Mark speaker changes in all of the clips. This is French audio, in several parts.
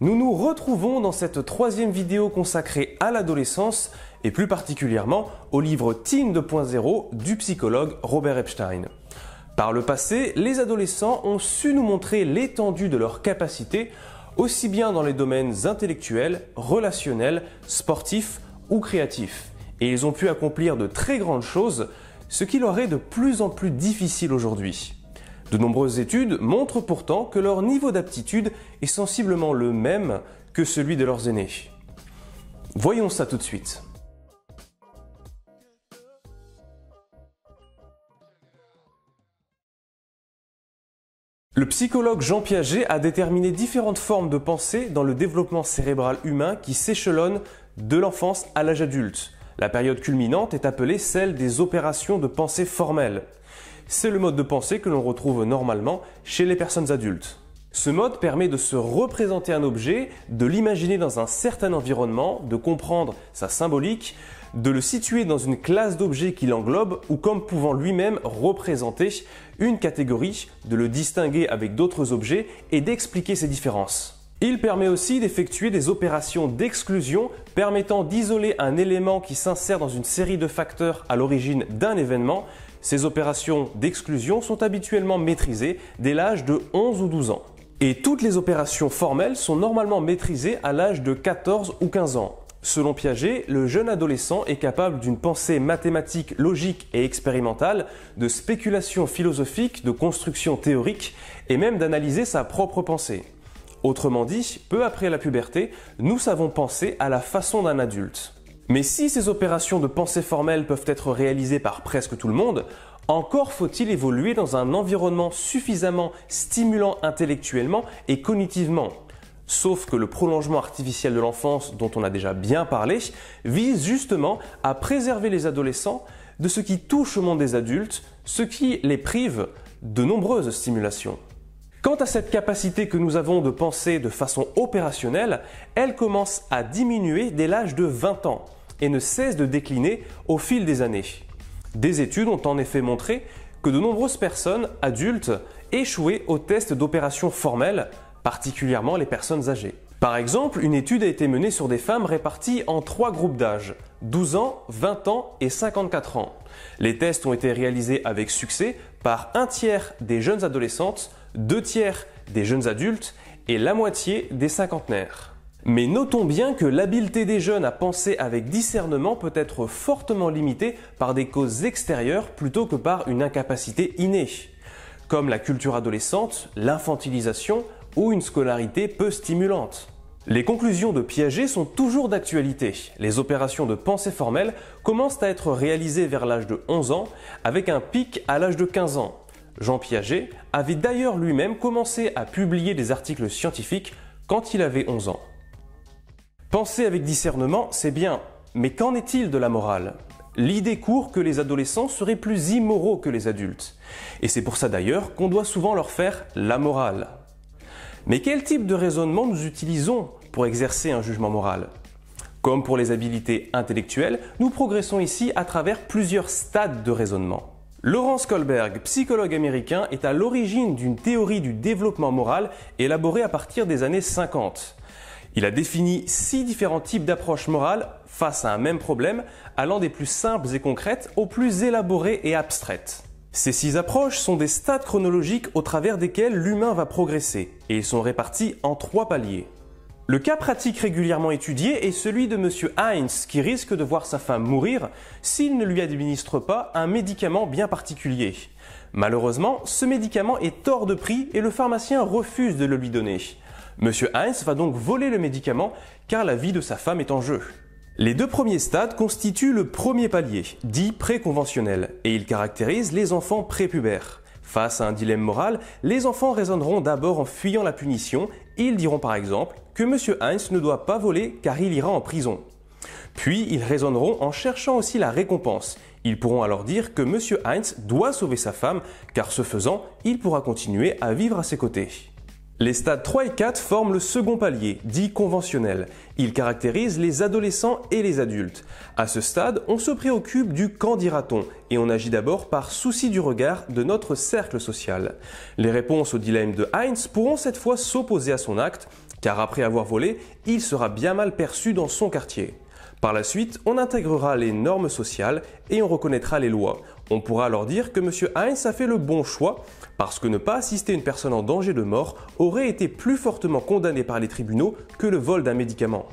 Speaker 1: Nous nous retrouvons dans cette troisième vidéo consacrée à l'adolescence et plus particulièrement au livre Teen 2.0 du psychologue Robert Epstein. Par le passé, les adolescents ont su nous montrer l'étendue de leurs capacités, aussi bien dans les domaines intellectuels, relationnels, sportifs ou créatifs. Et ils ont pu accomplir de très grandes choses, ce qui leur est de plus en plus difficile aujourd'hui. De nombreuses études montrent pourtant que leur niveau d'aptitude est sensiblement le même que celui de leurs aînés. Voyons ça tout de suite. Le psychologue Jean Piaget a déterminé différentes formes de pensée dans le développement cérébral humain qui s'échelonne de l'enfance à l'âge adulte. La période culminante est appelée celle des opérations de pensée formelles. C'est le mode de pensée que l'on retrouve normalement chez les personnes adultes. Ce mode permet de se représenter un objet, de l'imaginer dans un certain environnement, de comprendre sa symbolique, de le situer dans une classe d'objets qui l'englobe ou comme pouvant lui-même représenter une catégorie, de le distinguer avec d'autres objets et d'expliquer ses différences. Il permet aussi d'effectuer des opérations d'exclusion permettant d'isoler un élément qui s'insère dans une série de facteurs à l'origine d'un événement ces opérations d'exclusion sont habituellement maîtrisées dès l'âge de 11 ou 12 ans. Et toutes les opérations formelles sont normalement maîtrisées à l'âge de 14 ou 15 ans. Selon Piaget, le jeune adolescent est capable d'une pensée mathématique logique et expérimentale, de spéculation philosophique, de construction théorique, et même d'analyser sa propre pensée. Autrement dit, peu après la puberté, nous savons penser à la façon d'un adulte. Mais si ces opérations de pensée formelle peuvent être réalisées par presque tout le monde, encore faut-il évoluer dans un environnement suffisamment stimulant intellectuellement et cognitivement. Sauf que le prolongement artificiel de l'enfance, dont on a déjà bien parlé, vise justement à préserver les adolescents de ce qui touche au monde des adultes, ce qui les prive de nombreuses stimulations. Quant à cette capacité que nous avons de penser de façon opérationnelle, elle commence à diminuer dès l'âge de 20 ans et ne cesse de décliner au fil des années. Des études ont en effet montré que de nombreuses personnes adultes échouaient aux tests d'opérations formelles, particulièrement les personnes âgées. Par exemple, une étude a été menée sur des femmes réparties en trois groupes d'âge, 12 ans, 20 ans et 54 ans. Les tests ont été réalisés avec succès par un tiers des jeunes adolescentes, deux tiers des jeunes adultes et la moitié des cinquantenaires. Mais notons bien que l'habileté des jeunes à penser avec discernement peut être fortement limitée par des causes extérieures plutôt que par une incapacité innée, comme la culture adolescente, l'infantilisation ou une scolarité peu stimulante. Les conclusions de Piaget sont toujours d'actualité. Les opérations de pensée formelle commencent à être réalisées vers l'âge de 11 ans, avec un pic à l'âge de 15 ans. Jean Piaget avait d'ailleurs lui-même commencé à publier des articles scientifiques quand il avait 11 ans. Penser avec discernement, c'est bien, mais qu'en est-il de la morale L'idée court que les adolescents seraient plus immoraux que les adultes. Et c'est pour ça d'ailleurs qu'on doit souvent leur faire la morale. Mais quel type de raisonnement nous utilisons pour exercer un jugement moral Comme pour les habilités intellectuelles, nous progressons ici à travers plusieurs stades de raisonnement. Laurence Kohlberg, psychologue américain, est à l'origine d'une théorie du développement moral élaborée à partir des années 50. Il a défini six différents types d'approches morales face à un même problème, allant des plus simples et concrètes aux plus élaborées et abstraites. Ces six approches sont des stades chronologiques au travers desquels l'humain va progresser, et ils sont répartis en trois paliers. Le cas pratique régulièrement étudié est celui de M. Heinz qui risque de voir sa femme mourir s'il ne lui administre pas un médicament bien particulier. Malheureusement, ce médicament est hors de prix et le pharmacien refuse de le lui donner. Monsieur Heinz va donc voler le médicament car la vie de sa femme est en jeu. Les deux premiers stades constituent le premier palier, dit préconventionnel, et ils caractérisent les enfants prépubères. Face à un dilemme moral, les enfants raisonneront d'abord en fuyant la punition, ils diront par exemple que M. Heinz ne doit pas voler car il ira en prison. Puis ils raisonneront en cherchant aussi la récompense. Ils pourront alors dire que M. Heinz doit sauver sa femme, car ce faisant, il pourra continuer à vivre à ses côtés. Les stades 3 et 4 forment le second palier, dit conventionnel. Il caractérise les adolescents et les adultes. À ce stade, on se préoccupe du quand dira-t-on et on agit d'abord par souci du regard de notre cercle social. Les réponses au dilemme de Heinz pourront cette fois s'opposer à son acte, car après avoir volé, il sera bien mal perçu dans son quartier. Par la suite, on intégrera les normes sociales et on reconnaîtra les lois. On pourra alors dire que M. Heinz a fait le bon choix parce que ne pas assister une personne en danger de mort aurait été plus fortement condamné par les tribunaux que le vol d'un médicament.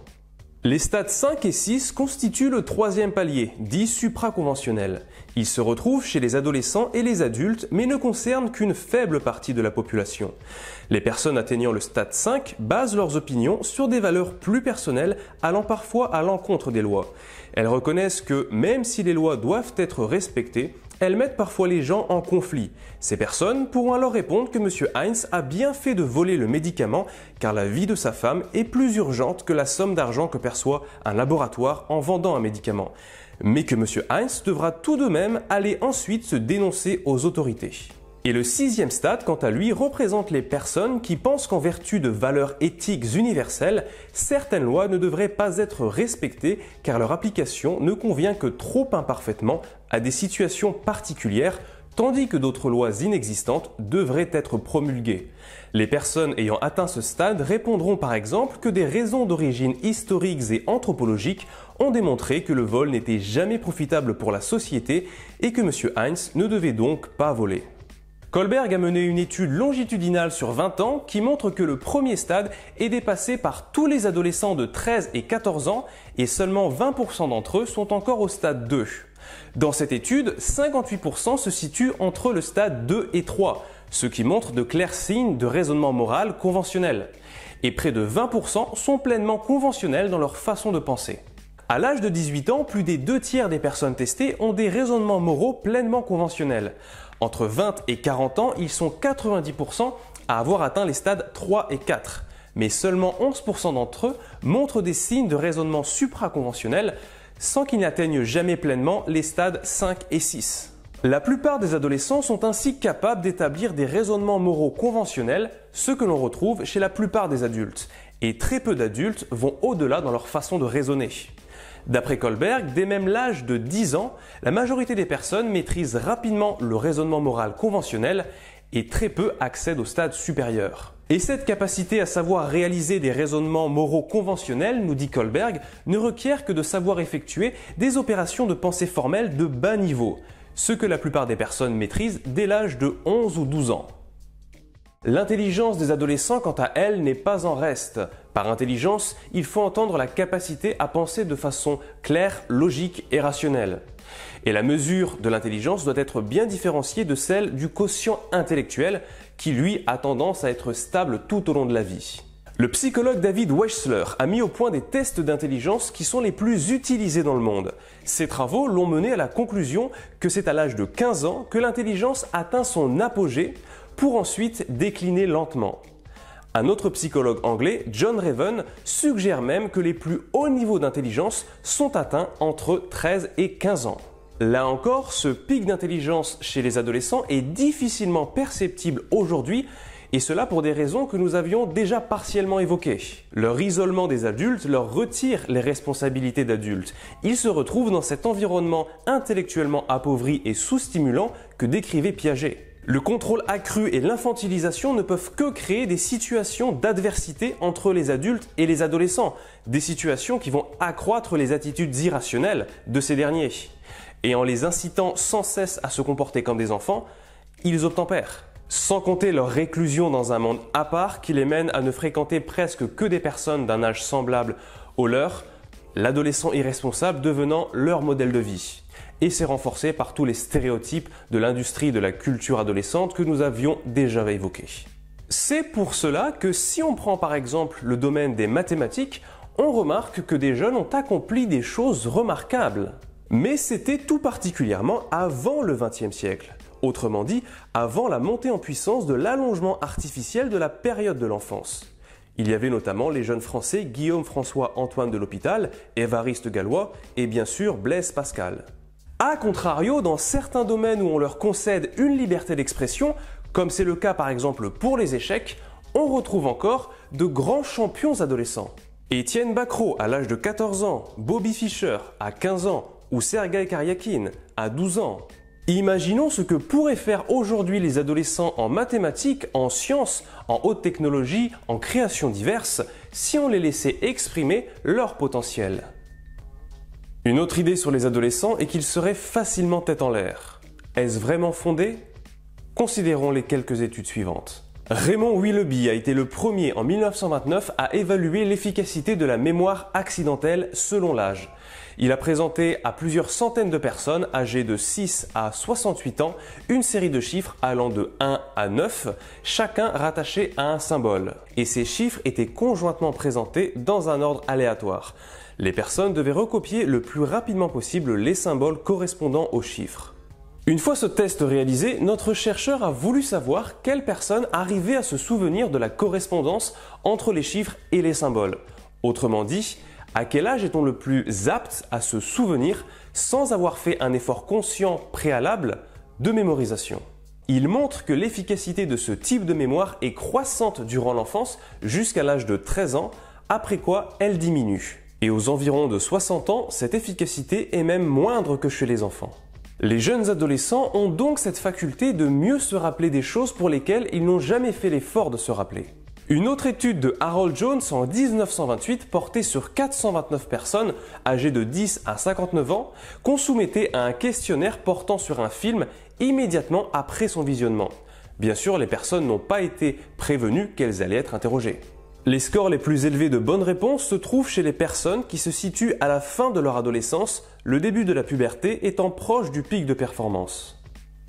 Speaker 1: Les stades 5 et 6 constituent le troisième palier, dit supraconventionnel. Ils se retrouvent chez les adolescents et les adultes, mais ne concernent qu'une faible partie de la population. Les personnes atteignant le stade 5 basent leurs opinions sur des valeurs plus personnelles, allant parfois à l'encontre des lois. Elles reconnaissent que même si les lois doivent être respectées, elles mettent parfois les gens en conflit. Ces personnes pourront alors répondre que M. Heinz a bien fait de voler le médicament car la vie de sa femme est plus urgente que la somme d'argent que perçoit un laboratoire en vendant un médicament. Mais que M. Heinz devra tout de même aller ensuite se dénoncer aux autorités. Et le sixième stade, quant à lui, représente les personnes qui pensent qu'en vertu de valeurs éthiques universelles, certaines lois ne devraient pas être respectées car leur application ne convient que trop imparfaitement à des situations particulières, tandis que d'autres lois inexistantes devraient être promulguées. Les personnes ayant atteint ce stade répondront par exemple que des raisons d'origine historiques et anthropologiques ont démontré que le vol n'était jamais profitable pour la société et que M. Heinz ne devait donc pas voler. Kohlberg a mené une étude longitudinale sur 20 ans qui montre que le premier stade est dépassé par tous les adolescents de 13 et 14 ans et seulement 20% d'entre eux sont encore au stade 2. Dans cette étude, 58% se situent entre le stade 2 et 3, ce qui montre de clairs signes de raisonnement moral conventionnel. Et près de 20% sont pleinement conventionnels dans leur façon de penser. À l'âge de 18 ans, plus des deux tiers des personnes testées ont des raisonnements moraux pleinement conventionnels. Entre 20 et 40 ans, ils sont 90% à avoir atteint les stades 3 et 4, mais seulement 11% d'entre eux montrent des signes de raisonnement supraconventionnel sans qu'ils n'atteignent jamais pleinement les stades 5 et 6. La plupart des adolescents sont ainsi capables d'établir des raisonnements moraux conventionnels, ce que l'on retrouve chez la plupart des adultes, et très peu d'adultes vont au-delà dans leur façon de raisonner. D'après Kohlberg, dès même l'âge de 10 ans, la majorité des personnes maîtrisent rapidement le raisonnement moral conventionnel et très peu accèdent au stade supérieur. Et cette capacité à savoir réaliser des raisonnements moraux conventionnels, nous dit Kohlberg, ne requiert que de savoir effectuer des opérations de pensée formelle de bas niveau, ce que la plupart des personnes maîtrisent dès l'âge de 11 ou 12 ans. L'intelligence des adolescents, quant à elle, n'est pas en reste. Par intelligence, il faut entendre la capacité à penser de façon claire, logique et rationnelle. Et la mesure de l'intelligence doit être bien différenciée de celle du quotient intellectuel qui lui a tendance à être stable tout au long de la vie. Le psychologue David Wechsler a mis au point des tests d'intelligence qui sont les plus utilisés dans le monde. Ses travaux l'ont mené à la conclusion que c'est à l'âge de 15 ans que l'intelligence atteint son apogée pour ensuite décliner lentement. Un autre psychologue anglais, John Raven, suggère même que les plus hauts niveaux d'intelligence sont atteints entre 13 et 15 ans. Là encore, ce pic d'intelligence chez les adolescents est difficilement perceptible aujourd'hui et cela pour des raisons que nous avions déjà partiellement évoquées. Leur isolement des adultes leur retire les responsabilités d'adultes. Ils se retrouvent dans cet environnement intellectuellement appauvri et sous-stimulant que décrivait Piaget. Le contrôle accru et l'infantilisation ne peuvent que créer des situations d'adversité entre les adultes et les adolescents, des situations qui vont accroître les attitudes irrationnelles de ces derniers. Et en les incitant sans cesse à se comporter comme des enfants, ils obtempèrent. Sans compter leur réclusion dans un monde à part qui les mène à ne fréquenter presque que des personnes d'un âge semblable au leur, l'adolescent irresponsable devenant leur modèle de vie et c'est renforcé par tous les stéréotypes de l'industrie de la culture adolescente que nous avions déjà évoqués. C'est pour cela que si on prend par exemple le domaine des mathématiques, on remarque que des jeunes ont accompli des choses remarquables. Mais c'était tout particulièrement avant le XXe siècle. Autrement dit, avant la montée en puissance de l'allongement artificiel de la période de l'enfance. Il y avait notamment les jeunes Français Guillaume François Antoine de l'Hôpital, Évariste Gallois et bien sûr Blaise Pascal. A contrario, dans certains domaines où on leur concède une liberté d'expression, comme c'est le cas par exemple pour les échecs, on retrouve encore de grands champions adolescents. Étienne Bacro à l'âge de 14 ans, Bobby Fischer à 15 ans ou Sergei Karyakin à 12 ans. Imaginons ce que pourraient faire aujourd'hui les adolescents en mathématiques, en sciences, en haute technologie, en créations diverses, si on les laissait exprimer leur potentiel. Une autre idée sur les adolescents est qu'ils seraient facilement tête en l'air. Est-ce vraiment fondé Considérons les quelques études suivantes. Raymond Willoughby a été le premier en 1929 à évaluer l'efficacité de la mémoire accidentelle selon l'âge. Il a présenté à plusieurs centaines de personnes âgées de 6 à 68 ans une série de chiffres allant de 1 à 9, chacun rattaché à un symbole. Et ces chiffres étaient conjointement présentés dans un ordre aléatoire. Les personnes devaient recopier le plus rapidement possible les symboles correspondant aux chiffres. Une fois ce test réalisé, notre chercheur a voulu savoir quelles personnes arrivaient à se souvenir de la correspondance entre les chiffres et les symboles. Autrement dit, à quel âge est-on le plus apte à se souvenir sans avoir fait un effort conscient préalable de mémorisation Il montre que l'efficacité de ce type de mémoire est croissante durant l'enfance jusqu'à l'âge de 13 ans, après quoi elle diminue. Et aux environs de 60 ans, cette efficacité est même moindre que chez les enfants. Les jeunes adolescents ont donc cette faculté de mieux se rappeler des choses pour lesquelles ils n'ont jamais fait l'effort de se rappeler. Une autre étude de Harold Jones en 1928 portée sur 429 personnes âgées de 10 à 59 ans qu'on soumettait à un questionnaire portant sur un film immédiatement après son visionnement. Bien sûr, les personnes n'ont pas été prévenues qu'elles allaient être interrogées. Les scores les plus élevés de bonnes réponses se trouvent chez les personnes qui se situent à la fin de leur adolescence, le début de la puberté étant proche du pic de performance.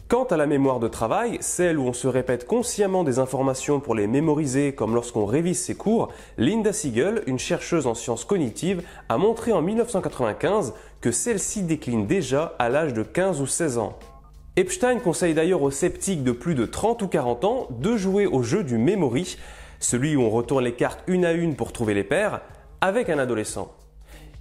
Speaker 1: Quant à la mémoire de travail, celle où on se répète consciemment des informations pour les mémoriser comme lorsqu'on révise ses cours, Linda Siegel, une chercheuse en sciences cognitives, a montré en 1995 que celle-ci décline déjà à l'âge de 15 ou 16 ans. Epstein conseille d'ailleurs aux sceptiques de plus de 30 ou 40 ans de jouer au jeu du memory, celui où on retourne les cartes une à une pour trouver les paires, avec un adolescent.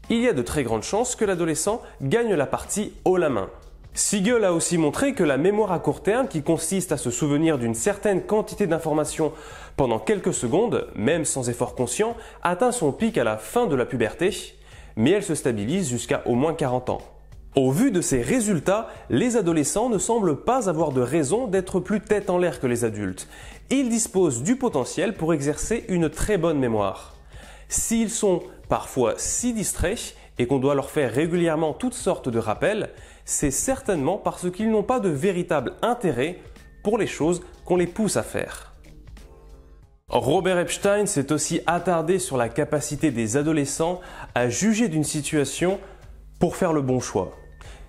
Speaker 1: Il y a de très grandes chances que l'adolescent gagne la partie haut la main. Siegel a aussi montré que la mémoire à court terme, qui consiste à se souvenir d'une certaine quantité d'informations pendant quelques secondes, même sans effort conscient, atteint son pic à la fin de la puberté, mais elle se stabilise jusqu'à au moins 40 ans. Au vu de ces résultats, les adolescents ne semblent pas avoir de raison d'être plus tête en l'air que les adultes, ils disposent du potentiel pour exercer une très bonne mémoire. S'ils sont parfois si distraits et qu'on doit leur faire régulièrement toutes sortes de rappels, c'est certainement parce qu'ils n'ont pas de véritable intérêt pour les choses qu'on les pousse à faire. Robert Epstein s'est aussi attardé sur la capacité des adolescents à juger d'une situation pour faire le bon choix.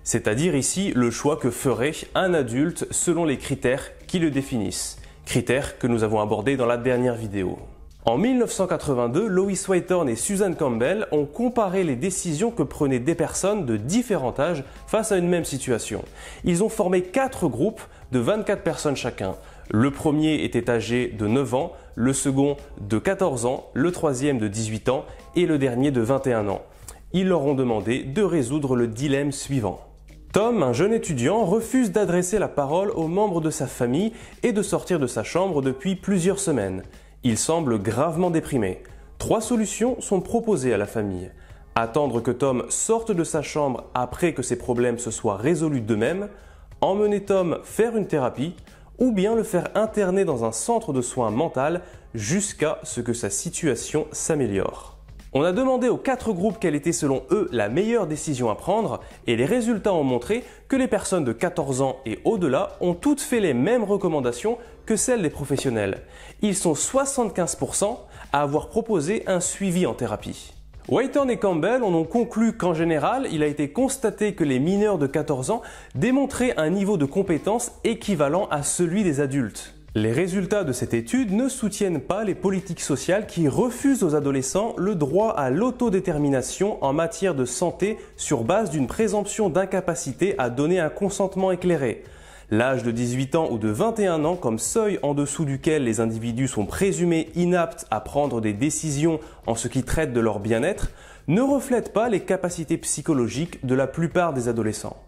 Speaker 1: C'est-à-dire ici le choix que ferait un adulte selon les critères qui le définissent. Critères que nous avons abordé dans la dernière vidéo. En 1982, Lois Whitehorn et Susan Campbell ont comparé les décisions que prenaient des personnes de différents âges face à une même situation. Ils ont formé quatre groupes de 24 personnes chacun. Le premier était âgé de 9 ans, le second de 14 ans, le troisième de 18 ans et le dernier de 21 ans. Ils leur ont demandé de résoudre le dilemme suivant. Tom, un jeune étudiant, refuse d'adresser la parole aux membres de sa famille et de sortir de sa chambre depuis plusieurs semaines. Il semble gravement déprimé. Trois solutions sont proposées à la famille. Attendre que Tom sorte de sa chambre après que ses problèmes se soient résolus d'eux-mêmes, emmener Tom faire une thérapie, ou bien le faire interner dans un centre de soins mental jusqu'à ce que sa situation s'améliore. On a demandé aux quatre groupes quelle était selon eux la meilleure décision à prendre et les résultats ont montré que les personnes de 14 ans et au-delà ont toutes fait les mêmes recommandations que celles des professionnels. Ils sont 75% à avoir proposé un suivi en thérapie. Whiten et Campbell en ont conclu qu'en général, il a été constaté que les mineurs de 14 ans démontraient un niveau de compétence équivalent à celui des adultes. Les résultats de cette étude ne soutiennent pas les politiques sociales qui refusent aux adolescents le droit à l'autodétermination en matière de santé sur base d'une présomption d'incapacité à donner un consentement éclairé. L'âge de 18 ans ou de 21 ans comme seuil en dessous duquel les individus sont présumés inaptes à prendre des décisions en ce qui traite de leur bien-être ne reflète pas les capacités psychologiques de la plupart des adolescents.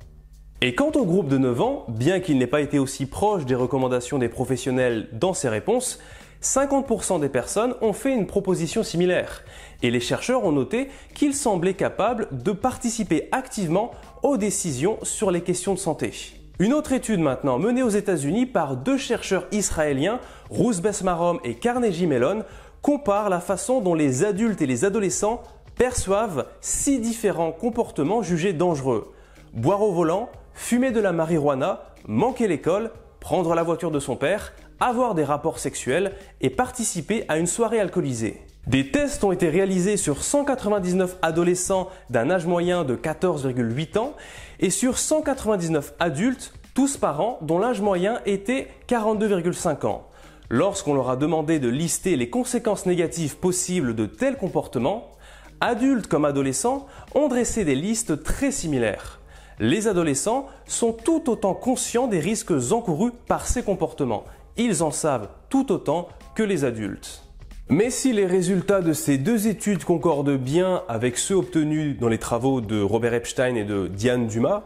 Speaker 1: Et quant au groupe de 9 ans, bien qu'il n'ait pas été aussi proche des recommandations des professionnels dans ses réponses, 50% des personnes ont fait une proposition similaire. Et les chercheurs ont noté qu'ils semblaient capables de participer activement aux décisions sur les questions de santé. Une autre étude maintenant menée aux États-Unis par deux chercheurs israéliens, Ruth Besmarom et Carnegie Mellon, compare la façon dont les adultes et les adolescents perçoivent six différents comportements jugés dangereux. Boire au volant, fumer de la marijuana, manquer l'école, prendre la voiture de son père, avoir des rapports sexuels et participer à une soirée alcoolisée. Des tests ont été réalisés sur 199 adolescents d'un âge moyen de 14,8 ans et sur 199 adultes, tous parents, dont l'âge moyen était 42,5 ans. Lorsqu'on leur a demandé de lister les conséquences négatives possibles de tels comportements, adultes comme adolescents ont dressé des listes très similaires. Les adolescents sont tout autant conscients des risques encourus par ces comportements. Ils en savent tout autant que les adultes. Mais si les résultats de ces deux études concordent bien avec ceux obtenus dans les travaux de Robert Epstein et de Diane Dumas,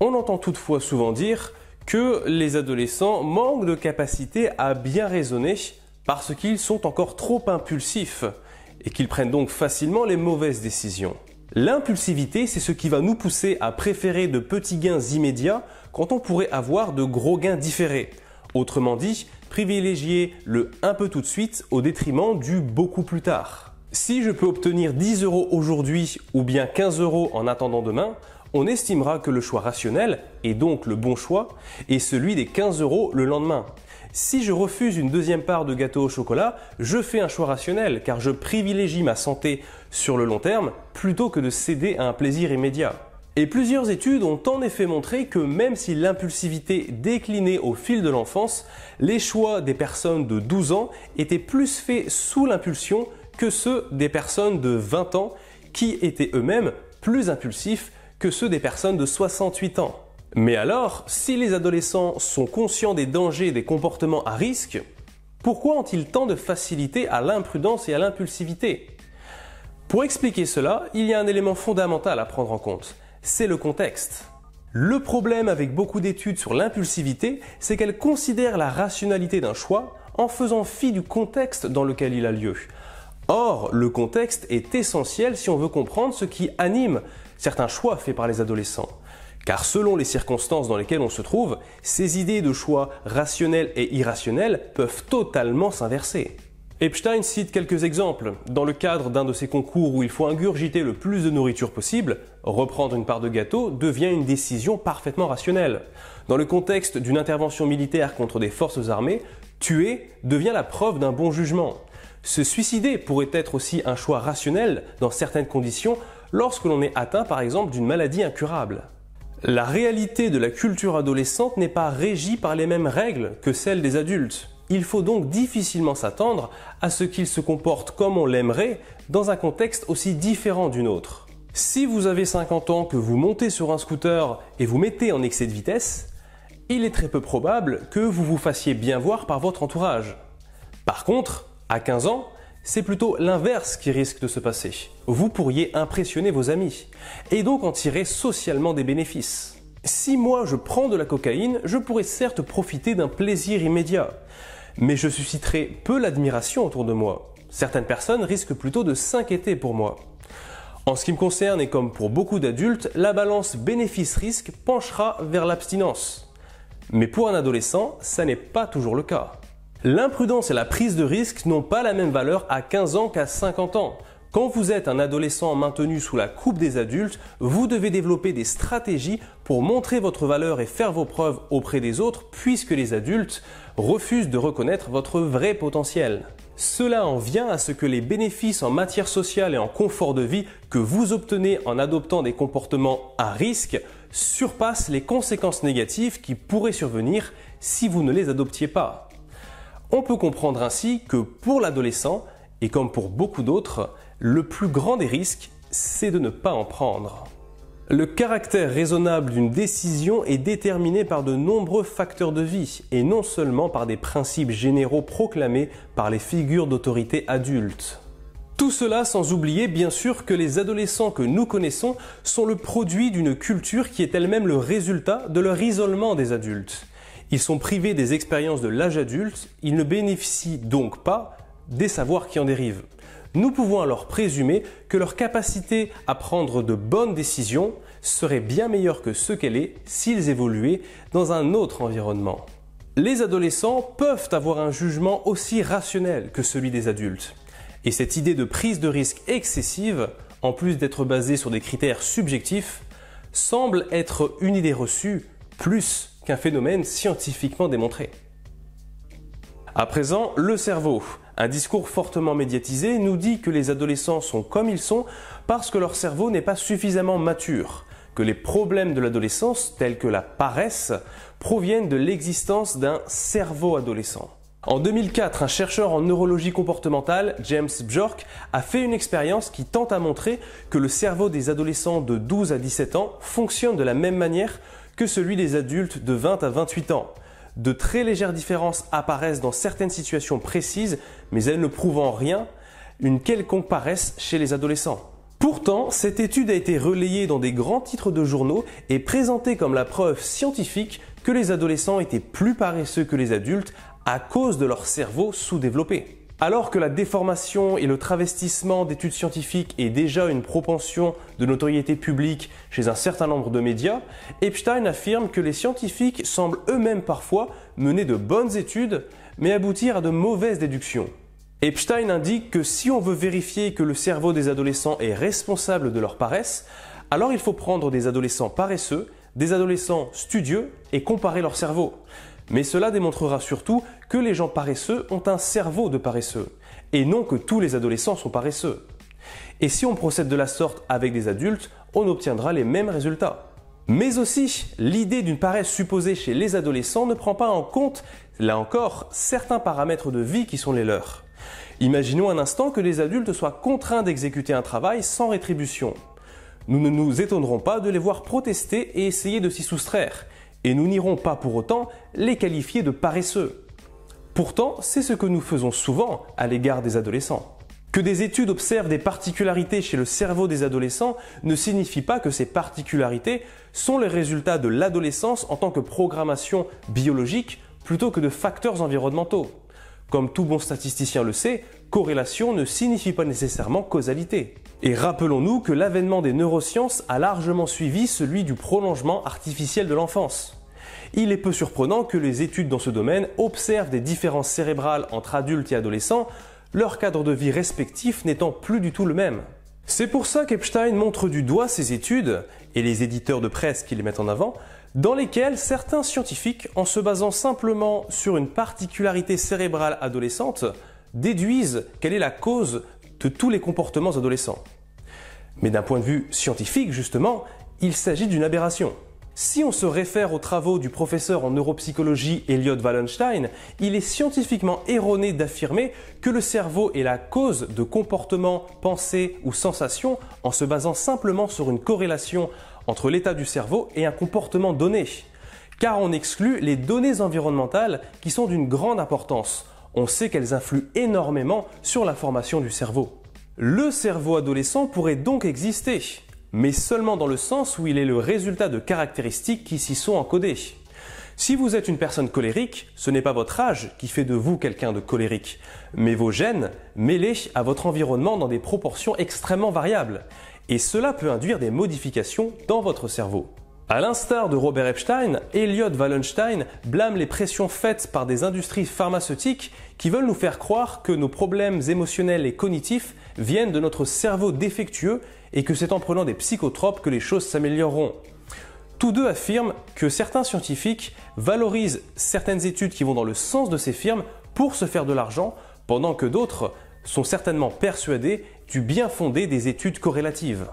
Speaker 1: on entend toutefois souvent dire que les adolescents manquent de capacité à bien raisonner parce qu'ils sont encore trop impulsifs et qu'ils prennent donc facilement les mauvaises décisions. L'impulsivité, c'est ce qui va nous pousser à préférer de petits gains immédiats quand on pourrait avoir de gros gains différés. Autrement dit, privilégier le un peu tout de suite au détriment du beaucoup plus tard. Si je peux obtenir 10 euros aujourd'hui ou bien 15 euros en attendant demain, on estimera que le choix rationnel, et donc le bon choix, est celui des 15 euros le lendemain. Si je refuse une deuxième part de gâteau au chocolat, je fais un choix rationnel car je privilégie ma santé sur le long terme plutôt que de céder à un plaisir immédiat. Et plusieurs études ont en effet montré que même si l'impulsivité déclinait au fil de l'enfance, les choix des personnes de 12 ans étaient plus faits sous l'impulsion que ceux des personnes de 20 ans qui étaient eux-mêmes plus impulsifs que ceux des personnes de 68 ans. Mais alors, si les adolescents sont conscients des dangers et des comportements à risque, pourquoi ont-ils tant de facilité à l'imprudence et à l'impulsivité Pour expliquer cela, il y a un élément fondamental à prendre en compte, c'est le contexte. Le problème avec beaucoup d'études sur l'impulsivité, c'est qu'elles considèrent la rationalité d'un choix en faisant fi du contexte dans lequel il a lieu. Or, le contexte est essentiel si on veut comprendre ce qui anime certains choix faits par les adolescents. Car selon les circonstances dans lesquelles on se trouve, ces idées de choix rationnels et irrationnels peuvent totalement s'inverser. Epstein cite quelques exemples. Dans le cadre d'un de ces concours où il faut ingurgiter le plus de nourriture possible, reprendre une part de gâteau devient une décision parfaitement rationnelle. Dans le contexte d'une intervention militaire contre des forces armées, tuer devient la preuve d'un bon jugement. Se suicider pourrait être aussi un choix rationnel dans certaines conditions lorsque l'on est atteint par exemple d'une maladie incurable. La réalité de la culture adolescente n'est pas régie par les mêmes règles que celle des adultes. Il faut donc difficilement s'attendre à ce qu'il se comporte comme on l'aimerait dans un contexte aussi différent d'une autre. Si vous avez 50 ans que vous montez sur un scooter et vous mettez en excès de vitesse, il est très peu probable que vous vous fassiez bien voir par votre entourage. Par contre, à 15 ans, c'est plutôt l'inverse qui risque de se passer. Vous pourriez impressionner vos amis et donc en tirer socialement des bénéfices. Si moi je prends de la cocaïne, je pourrais certes profiter d'un plaisir immédiat, mais je susciterai peu l'admiration autour de moi. Certaines personnes risquent plutôt de s'inquiéter pour moi. En ce qui me concerne, et comme pour beaucoup d'adultes, la balance bénéfice-risque penchera vers l'abstinence. Mais pour un adolescent, ça n'est pas toujours le cas. L'imprudence et la prise de risque n'ont pas la même valeur à 15 ans qu'à 50 ans. Quand vous êtes un adolescent maintenu sous la coupe des adultes, vous devez développer des stratégies pour montrer votre valeur et faire vos preuves auprès des autres puisque les adultes refusent de reconnaître votre vrai potentiel. Cela en vient à ce que les bénéfices en matière sociale et en confort de vie que vous obtenez en adoptant des comportements à risque surpassent les conséquences négatives qui pourraient survenir si vous ne les adoptiez pas. On peut comprendre ainsi que pour l'adolescent, et comme pour beaucoup d'autres, le plus grand des risques, c'est de ne pas en prendre. Le caractère raisonnable d'une décision est déterminé par de nombreux facteurs de vie et non seulement par des principes généraux proclamés par les figures d'autorité adultes. Tout cela sans oublier bien sûr que les adolescents que nous connaissons sont le produit d'une culture qui est elle-même le résultat de leur isolement des adultes. Ils sont privés des expériences de l'âge adulte, ils ne bénéficient donc pas des savoirs qui en dérivent. Nous pouvons alors présumer que leur capacité à prendre de bonnes décisions serait bien meilleure que ce qu'elle est s'ils évoluaient dans un autre environnement. Les adolescents peuvent avoir un jugement aussi rationnel que celui des adultes. Et cette idée de prise de risque excessive, en plus d'être basée sur des critères subjectifs, semble être une idée reçue plus phénomène scientifiquement démontré. À présent, le cerveau. Un discours fortement médiatisé nous dit que les adolescents sont comme ils sont parce que leur cerveau n'est pas suffisamment mature, que les problèmes de l'adolescence, tels que la paresse, proviennent de l'existence d'un cerveau adolescent. En 2004, un chercheur en neurologie comportementale, James Bjork, a fait une expérience qui tente à montrer que le cerveau des adolescents de 12 à 17 ans fonctionne de la même manière que celui des adultes de 20 à 28 ans. De très légères différences apparaissent dans certaines situations précises, mais elles ne prouvent en rien une quelconque paresse chez les adolescents. Pourtant, cette étude a été relayée dans des grands titres de journaux et présentée comme la preuve scientifique que les adolescents étaient plus paresseux que les adultes à cause de leur cerveau sous-développé. Alors que la déformation et le travestissement d'études scientifiques est déjà une propension de notoriété publique chez un certain nombre de médias, Epstein affirme que les scientifiques semblent eux-mêmes parfois mener de bonnes études, mais aboutir à de mauvaises déductions. Epstein indique que si on veut vérifier que le cerveau des adolescents est responsable de leur paresse, alors il faut prendre des adolescents paresseux, des adolescents studieux et comparer leur cerveau. Mais cela démontrera surtout que les gens paresseux ont un cerveau de paresseux, et non que tous les adolescents sont paresseux. Et si on procède de la sorte avec des adultes, on obtiendra les mêmes résultats. Mais aussi, l'idée d'une paresse supposée chez les adolescents ne prend pas en compte, là encore, certains paramètres de vie qui sont les leurs. Imaginons un instant que les adultes soient contraints d'exécuter un travail sans rétribution. Nous ne nous étonnerons pas de les voir protester et essayer de s'y soustraire, et nous n'irons pas pour autant les qualifier de paresseux. Pourtant, c'est ce que nous faisons souvent à l'égard des adolescents. Que des études observent des particularités chez le cerveau des adolescents ne signifie pas que ces particularités sont les résultats de l'adolescence en tant que programmation biologique plutôt que de facteurs environnementaux. Comme tout bon statisticien le sait, corrélation ne signifie pas nécessairement causalité. Et rappelons-nous que l'avènement des neurosciences a largement suivi celui du prolongement artificiel de l'enfance il est peu surprenant que les études dans ce domaine observent des différences cérébrales entre adultes et adolescents, leur cadre de vie respectif n'étant plus du tout le même. C'est pour ça qu'Epstein montre du doigt ces études, et les éditeurs de presse qui les mettent en avant, dans lesquelles certains scientifiques, en se basant simplement sur une particularité cérébrale adolescente, déduisent quelle est la cause de tous les comportements adolescents. Mais d'un point de vue scientifique, justement, il s'agit d'une aberration. Si on se réfère aux travaux du professeur en neuropsychologie Elliot Wallenstein, il est scientifiquement erroné d'affirmer que le cerveau est la cause de comportements, pensées ou sensations en se basant simplement sur une corrélation entre l'état du cerveau et un comportement donné, car on exclut les données environnementales qui sont d'une grande importance. On sait qu'elles influent énormément sur la formation du cerveau. Le cerveau adolescent pourrait donc exister, mais seulement dans le sens où il est le résultat de caractéristiques qui s'y sont encodées. Si vous êtes une personne colérique, ce n'est pas votre âge qui fait de vous quelqu'un de colérique, mais vos gènes mêlés à votre environnement dans des proportions extrêmement variables. Et cela peut induire des modifications dans votre cerveau. À l'instar de Robert Epstein, Elliot Wallenstein blâme les pressions faites par des industries pharmaceutiques qui veulent nous faire croire que nos problèmes émotionnels et cognitifs viennent de notre cerveau défectueux et que c'est en prenant des psychotropes que les choses s'amélioreront. Tous deux affirment que certains scientifiques valorisent certaines études qui vont dans le sens de ces firmes pour se faire de l'argent, pendant que d'autres sont certainement persuadés du bien fondé des études corrélatives.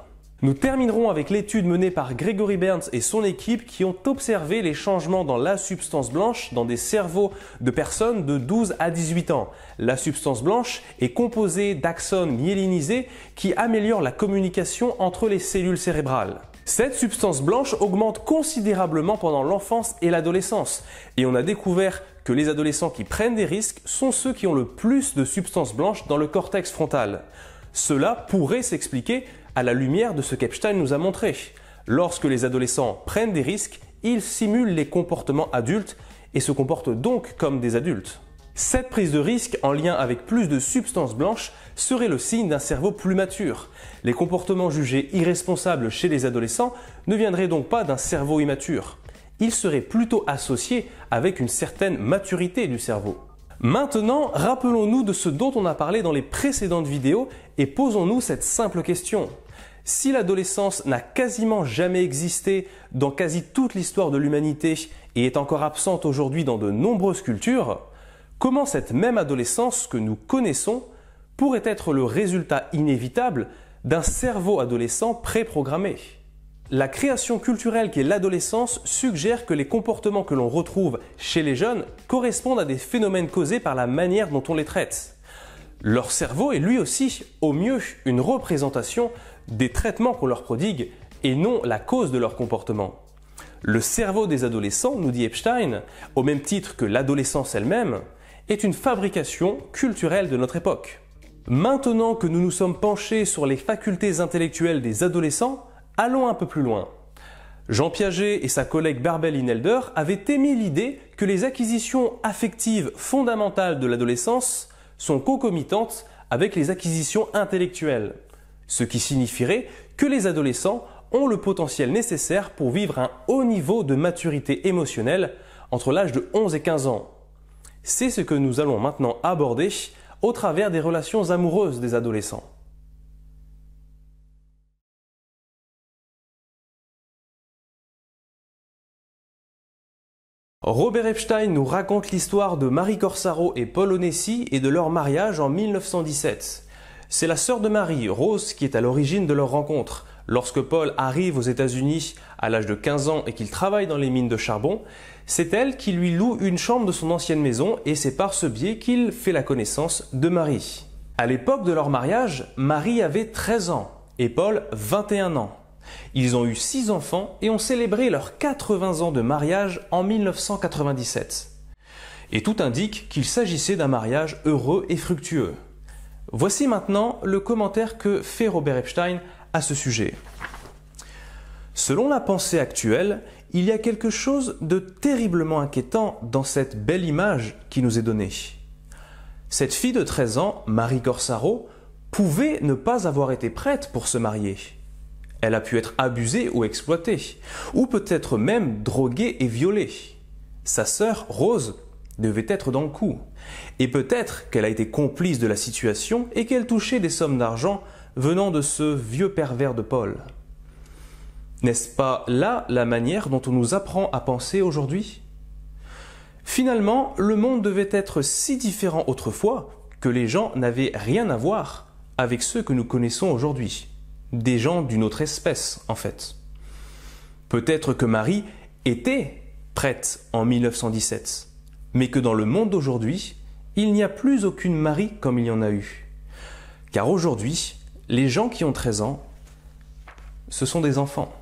Speaker 1: Nous terminerons avec l'étude menée par Gregory Burns et son équipe qui ont observé les changements dans la substance blanche dans des cerveaux de personnes de 12 à 18 ans. La substance blanche est composée d'axones myélinisés qui améliorent la communication entre les cellules cérébrales. Cette substance blanche augmente considérablement pendant l'enfance et l'adolescence et on a découvert que les adolescents qui prennent des risques sont ceux qui ont le plus de substance blanche dans le cortex frontal. Cela pourrait s'expliquer à la lumière de ce qu'Epstein nous a montré. Lorsque les adolescents prennent des risques, ils simulent les comportements adultes et se comportent donc comme des adultes. Cette prise de risque, en lien avec plus de substances blanches, serait le signe d'un cerveau plus mature. Les comportements jugés irresponsables chez les adolescents ne viendraient donc pas d'un cerveau immature. Ils seraient plutôt associés avec une certaine maturité du cerveau. Maintenant, rappelons-nous de ce dont on a parlé dans les précédentes vidéos et posons-nous cette simple question. Si l'adolescence n'a quasiment jamais existé dans quasi toute l'histoire de l'humanité et est encore absente aujourd'hui dans de nombreuses cultures, comment cette même adolescence que nous connaissons pourrait être le résultat inévitable d'un cerveau adolescent préprogrammé la création culturelle qu'est l'adolescence suggère que les comportements que l'on retrouve chez les jeunes correspondent à des phénomènes causés par la manière dont on les traite. Leur cerveau est lui aussi, au mieux, une représentation des traitements qu'on leur prodigue et non la cause de leur comportement. Le cerveau des adolescents, nous dit Epstein, au même titre que l'adolescence elle-même, est une fabrication culturelle de notre époque. Maintenant que nous nous sommes penchés sur les facultés intellectuelles des adolescents, allons un peu plus loin. Jean Piaget et sa collègue Barbel Inelder avaient émis l'idée que les acquisitions affectives fondamentales de l'adolescence sont concomitantes avec les acquisitions intellectuelles ce qui signifierait que les adolescents ont le potentiel nécessaire pour vivre un haut niveau de maturité émotionnelle entre l'âge de 11 et 15 ans. C'est ce que nous allons maintenant aborder au travers des relations amoureuses des adolescents. Robert Epstein nous raconte l'histoire de Marie Corsaro et Paul Onessi et de leur mariage en 1917. C'est la sœur de Marie, Rose, qui est à l'origine de leur rencontre. Lorsque Paul arrive aux États-Unis à l'âge de 15 ans et qu'il travaille dans les mines de charbon, c'est elle qui lui loue une chambre de son ancienne maison et c'est par ce biais qu'il fait la connaissance de Marie. À l'époque de leur mariage, Marie avait 13 ans et Paul 21 ans. Ils ont eu 6 enfants et ont célébré leurs 80 ans de mariage en 1997. Et tout indique qu'il s'agissait d'un mariage heureux et fructueux. Voici maintenant le commentaire que fait Robert Epstein à ce sujet. Selon la pensée actuelle, il y a quelque chose de terriblement inquiétant dans cette belle image qui nous est donnée. Cette fille de 13 ans, Marie Corsaro, pouvait ne pas avoir été prête pour se marier. Elle a pu être abusée ou exploitée, ou peut-être même droguée et violée. Sa sœur, Rose, devait être dans le coup. Et peut-être qu'elle a été complice de la situation et qu'elle touchait des sommes d'argent venant de ce vieux pervers de Paul. N'est-ce pas là la manière dont on nous apprend à penser aujourd'hui Finalement, le monde devait être si différent autrefois que les gens n'avaient rien à voir avec ceux que nous connaissons aujourd'hui. Des gens d'une autre espèce, en fait. Peut-être que Marie était prête en 1917 mais que dans le monde d'aujourd'hui, il n'y a plus aucune Marie comme il y en a eu. Car aujourd'hui, les gens qui ont 13 ans, ce sont des enfants.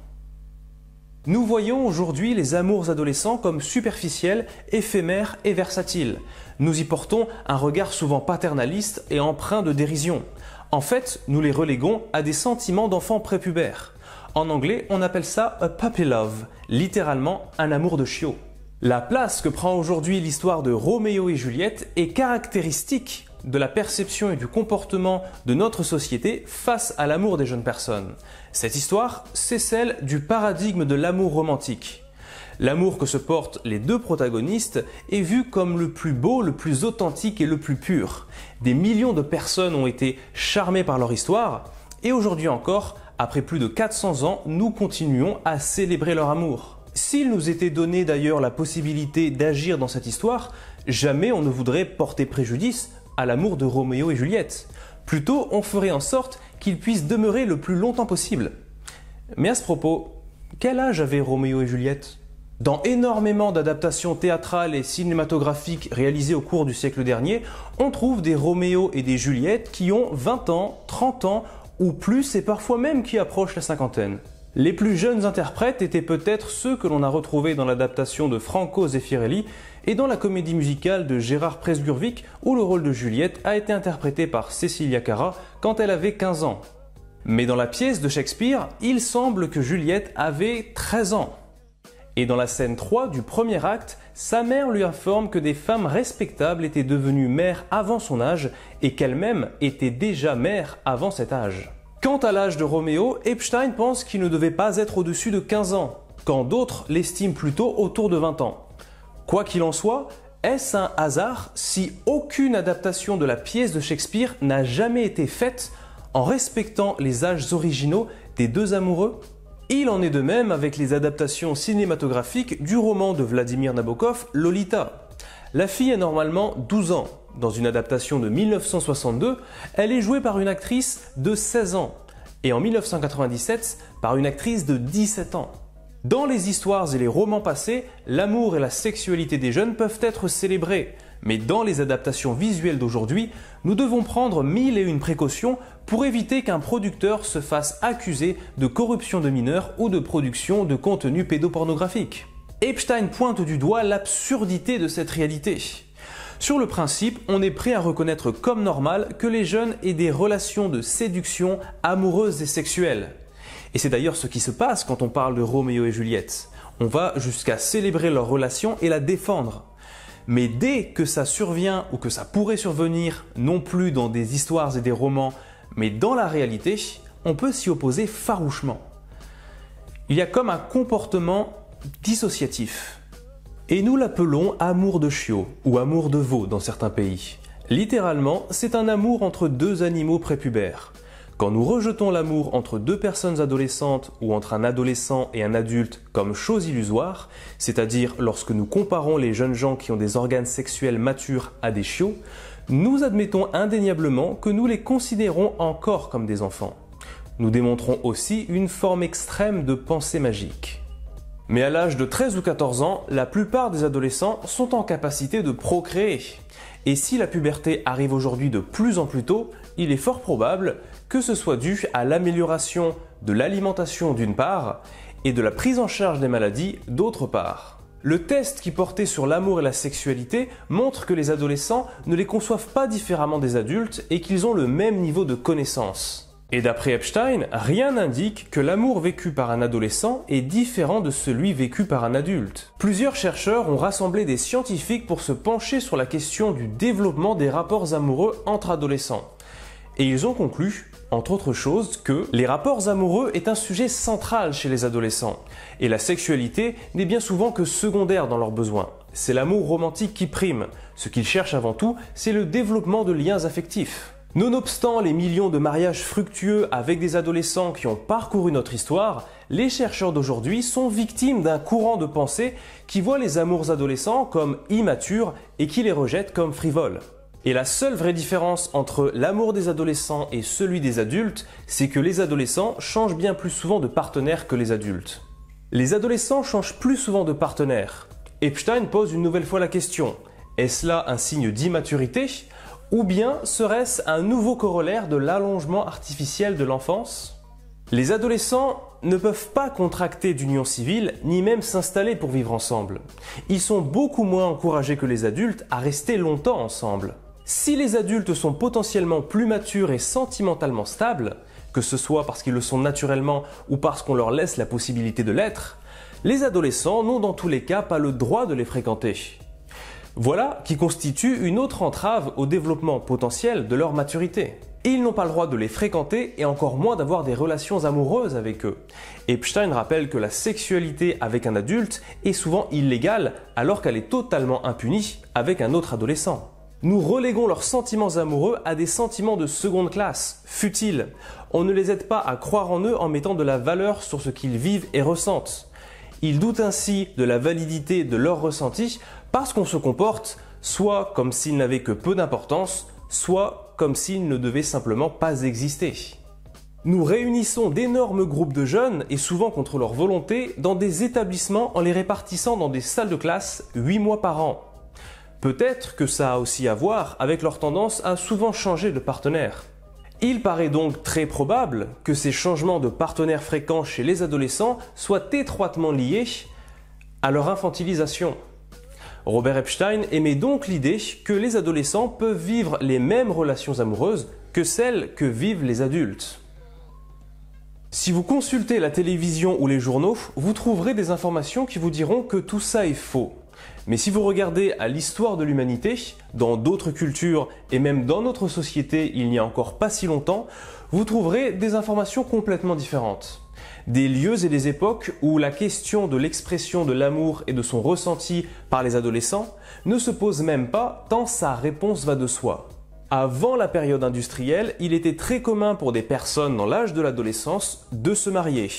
Speaker 1: Nous voyons aujourd'hui les amours adolescents comme superficiels, éphémères et versatiles. Nous y portons un regard souvent paternaliste et empreint de dérision. En fait, nous les reléguons à des sentiments d'enfants prépubères. En anglais, on appelle ça a puppy love, littéralement un amour de chiot. La place que prend aujourd'hui l'histoire de Roméo et Juliette est caractéristique de la perception et du comportement de notre société face à l'amour des jeunes personnes. Cette histoire, c'est celle du paradigme de l'amour romantique. L'amour que se portent les deux protagonistes est vu comme le plus beau, le plus authentique et le plus pur. Des millions de personnes ont été charmées par leur histoire, et aujourd'hui encore, après plus de 400 ans, nous continuons à célébrer leur amour. S'il nous était donné d'ailleurs la possibilité d'agir dans cette histoire, jamais on ne voudrait porter préjudice à l'amour de Roméo et Juliette. Plutôt, on ferait en sorte qu'ils puissent demeurer le plus longtemps possible. Mais à ce propos, quel âge avaient Roméo et Juliette dans énormément d'adaptations théâtrales et cinématographiques réalisées au cours du siècle dernier, on trouve des Roméo et des Juliette qui ont 20 ans, 30 ans ou plus et parfois même qui approchent la cinquantaine. Les plus jeunes interprètes étaient peut-être ceux que l'on a retrouvés dans l'adaptation de Franco Zeffirelli et dans la comédie musicale de Gérard Presburvic où le rôle de Juliette a été interprété par Cecilia Cara quand elle avait 15 ans. Mais dans la pièce de Shakespeare, il semble que Juliette avait 13 ans. Et dans la scène 3 du premier acte, sa mère lui informe que des femmes respectables étaient devenues mères avant son âge et qu'elle-même était déjà mère avant cet âge. Quant à l'âge de Roméo, Epstein pense qu'il ne devait pas être au-dessus de 15 ans, quand d'autres l'estiment plutôt autour de 20 ans. Quoi qu'il en soit, est-ce un hasard si aucune adaptation de la pièce de Shakespeare n'a jamais été faite en respectant les âges originaux des deux amoureux Il en est de même avec les adaptations cinématographiques du roman de Vladimir Nabokov, Lolita. La fille a normalement 12 ans, dans une adaptation de 1962, elle est jouée par une actrice de 16 ans et en 1997 par une actrice de 17 ans. Dans les histoires et les romans passés, l'amour et la sexualité des jeunes peuvent être célébrés, mais dans les adaptations visuelles d'aujourd'hui, nous devons prendre mille et une précautions pour éviter qu'un producteur se fasse accuser de corruption de mineurs ou de production de contenu pédopornographique. Epstein pointe du doigt l'absurdité de cette réalité. Sur le principe, on est prêt à reconnaître comme normal que les jeunes aient des relations de séduction amoureuses et sexuelles. Et c'est d'ailleurs ce qui se passe quand on parle de Roméo et Juliette. On va jusqu'à célébrer leur relation et la défendre. Mais dès que ça survient ou que ça pourrait survenir, non plus dans des histoires et des romans, mais dans la réalité, on peut s'y opposer farouchement. Il y a comme un comportement dissociatif. Et nous l'appelons amour de chiot ou amour de veau dans certains pays. Littéralement, c'est un amour entre deux animaux prépubères. Quand nous rejetons l'amour entre deux personnes adolescentes ou entre un adolescent et un adulte comme chose illusoire, c'est-à-dire lorsque nous comparons les jeunes gens qui ont des organes sexuels matures à des chiots, nous admettons indéniablement que nous les considérons encore comme des enfants. Nous démontrons aussi une forme extrême de pensée magique. Mais à l'âge de 13 ou 14 ans, la plupart des adolescents sont en capacité de procréer. Et si la puberté arrive aujourd'hui de plus en plus tôt, il est fort probable que ce soit dû à l'amélioration de l'alimentation d'une part et de la prise en charge des maladies d'autre part. Le test qui portait sur l'amour et la sexualité montre que les adolescents ne les conçoivent pas différemment des adultes et qu'ils ont le même niveau de connaissance. Et d'après Epstein, rien n'indique que l'amour vécu par un adolescent est différent de celui vécu par un adulte. Plusieurs chercheurs ont rassemblé des scientifiques pour se pencher sur la question du développement des rapports amoureux entre adolescents. Et ils ont conclu, entre autres choses, que les rapports amoureux est un sujet central chez les adolescents, et la sexualité n'est bien souvent que secondaire dans leurs besoins. C'est l'amour romantique qui prime. Ce qu'ils cherchent avant tout, c'est le développement de liens affectifs. Nonobstant les millions de mariages fructueux avec des adolescents qui ont parcouru notre histoire, les chercheurs d'aujourd'hui sont victimes d'un courant de pensée qui voit les amours adolescents comme immatures et qui les rejette comme frivoles. Et la seule vraie différence entre l'amour des adolescents et celui des adultes, c'est que les adolescents changent bien plus souvent de partenaire que les adultes. Les adolescents changent plus souvent de partenaire. Epstein pose une nouvelle fois la question, est-ce là un signe d'immaturité ou bien serait-ce un nouveau corollaire de l'allongement artificiel de l'enfance Les adolescents ne peuvent pas contracter d'union civile ni même s'installer pour vivre ensemble. Ils sont beaucoup moins encouragés que les adultes à rester longtemps ensemble. Si les adultes sont potentiellement plus matures et sentimentalement stables, que ce soit parce qu'ils le sont naturellement ou parce qu'on leur laisse la possibilité de l'être, les adolescents n'ont dans tous les cas pas le droit de les fréquenter. Voilà qui constitue une autre entrave au développement potentiel de leur maturité. Ils n'ont pas le droit de les fréquenter et encore moins d'avoir des relations amoureuses avec eux. Epstein rappelle que la sexualité avec un adulte est souvent illégale alors qu'elle est totalement impunie avec un autre adolescent. Nous reléguons leurs sentiments amoureux à des sentiments de seconde classe, futiles. On ne les aide pas à croire en eux en mettant de la valeur sur ce qu'ils vivent et ressentent. Ils doutent ainsi de la validité de leurs ressentis parce qu'on se comporte soit comme s'ils n'avaient que peu d'importance, soit comme s'ils ne devaient simplement pas exister. Nous réunissons d'énormes groupes de jeunes, et souvent contre leur volonté, dans des établissements en les répartissant dans des salles de classe 8 mois par an. Peut-être que ça a aussi à voir avec leur tendance à souvent changer de partenaire. Il paraît donc très probable que ces changements de partenaire fréquents chez les adolescents soient étroitement liés à leur infantilisation. Robert Epstein aimait donc l'idée que les adolescents peuvent vivre les mêmes relations amoureuses que celles que vivent les adultes. Si vous consultez la télévision ou les journaux, vous trouverez des informations qui vous diront que tout ça est faux. Mais si vous regardez à l'histoire de l'humanité, dans d'autres cultures et même dans notre société il n'y a encore pas si longtemps, vous trouverez des informations complètement différentes des lieux et des époques où la question de l'expression de l'amour et de son ressenti par les adolescents ne se pose même pas tant sa réponse va de soi. Avant la période industrielle, il était très commun pour des personnes dans l'âge de l'adolescence de se marier.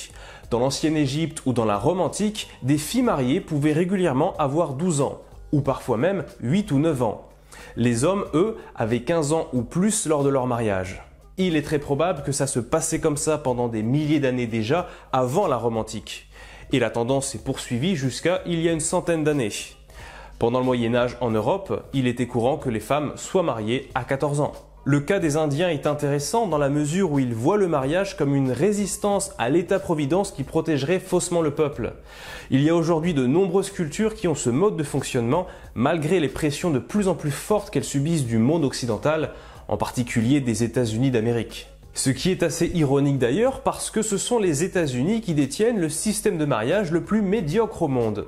Speaker 1: Dans l'ancienne Égypte ou dans la Rome antique, des filles mariées pouvaient régulièrement avoir 12 ans, ou parfois même 8 ou 9 ans. Les hommes, eux, avaient 15 ans ou plus lors de leur mariage. Il est très probable que ça se passait comme ça pendant des milliers d'années déjà, avant la Rome antique. Et la tendance s'est poursuivie jusqu'à il y a une centaine d'années. Pendant le Moyen Âge en Europe, il était courant que les femmes soient mariées à 14 ans. Le cas des Indiens est intéressant dans la mesure où ils voient le mariage comme une résistance à l'État-providence qui protégerait faussement le peuple. Il y a aujourd'hui de nombreuses cultures qui ont ce mode de fonctionnement malgré les pressions de plus en plus fortes qu'elles subissent du monde occidental en particulier des États-Unis d'Amérique. Ce qui est assez ironique d'ailleurs parce que ce sont les États-Unis qui détiennent le système de mariage le plus médiocre au monde.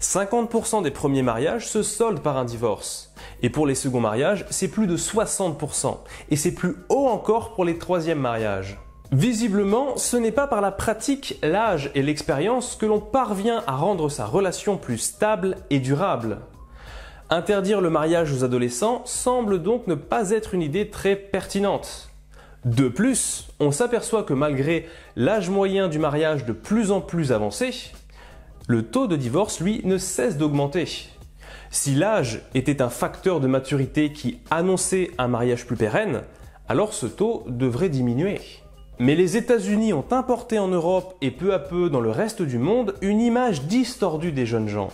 Speaker 1: 50% des premiers mariages se soldent par un divorce. Et pour les seconds mariages, c'est plus de 60%. Et c'est plus haut encore pour les troisièmes mariages. Visiblement, ce n'est pas par la pratique, l'âge et l'expérience que l'on parvient à rendre sa relation plus stable et durable. Interdire le mariage aux adolescents semble donc ne pas être une idée très pertinente. De plus, on s'aperçoit que malgré l'âge moyen du mariage de plus en plus avancé, le taux de divorce, lui, ne cesse d'augmenter. Si l'âge était un facteur de maturité qui annonçait un mariage plus pérenne, alors ce taux devrait diminuer. Mais les États-Unis ont importé en Europe et peu à peu dans le reste du monde une image distordue des jeunes gens.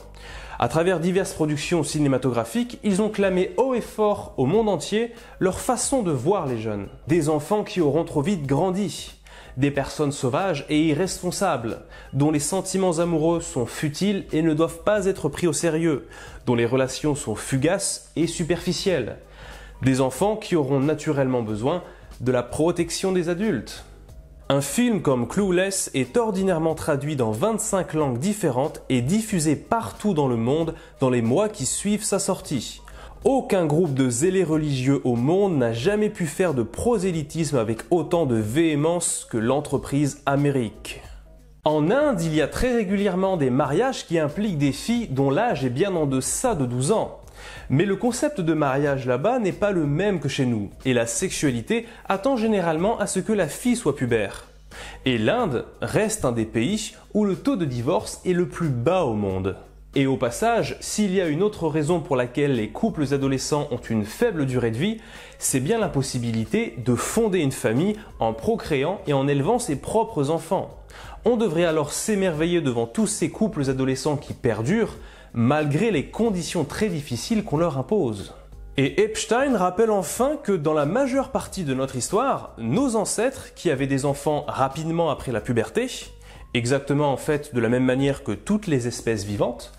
Speaker 1: À travers diverses productions cinématographiques, ils ont clamé haut et fort au monde entier leur façon de voir les jeunes. Des enfants qui auront trop vite grandi, des personnes sauvages et irresponsables, dont les sentiments amoureux sont futiles et ne doivent pas être pris au sérieux, dont les relations sont fugaces et superficielles, des enfants qui auront naturellement besoin de la protection des adultes, un film comme Clueless est ordinairement traduit dans 25 langues différentes et diffusé partout dans le monde dans les mois qui suivent sa sortie. Aucun groupe de zélés religieux au monde n'a jamais pu faire de prosélytisme avec autant de véhémence que l'entreprise Amérique. En Inde, il y a très régulièrement des mariages qui impliquent des filles dont l'âge est bien en deçà de 12 ans. Mais le concept de mariage là-bas n'est pas le même que chez nous, et la sexualité attend généralement à ce que la fille soit pubère. Et l'Inde reste un des pays où le taux de divorce est le plus bas au monde. Et au passage, s'il y a une autre raison pour laquelle les couples adolescents ont une faible durée de vie, c'est bien la possibilité de fonder une famille en procréant et en élevant ses propres enfants. On devrait alors s'émerveiller devant tous ces couples adolescents qui perdurent, malgré les conditions très difficiles qu'on leur impose. Et Epstein rappelle enfin que dans la majeure partie de notre histoire, nos ancêtres, qui avaient des enfants rapidement après la puberté, exactement en fait de la même manière que toutes les espèces vivantes,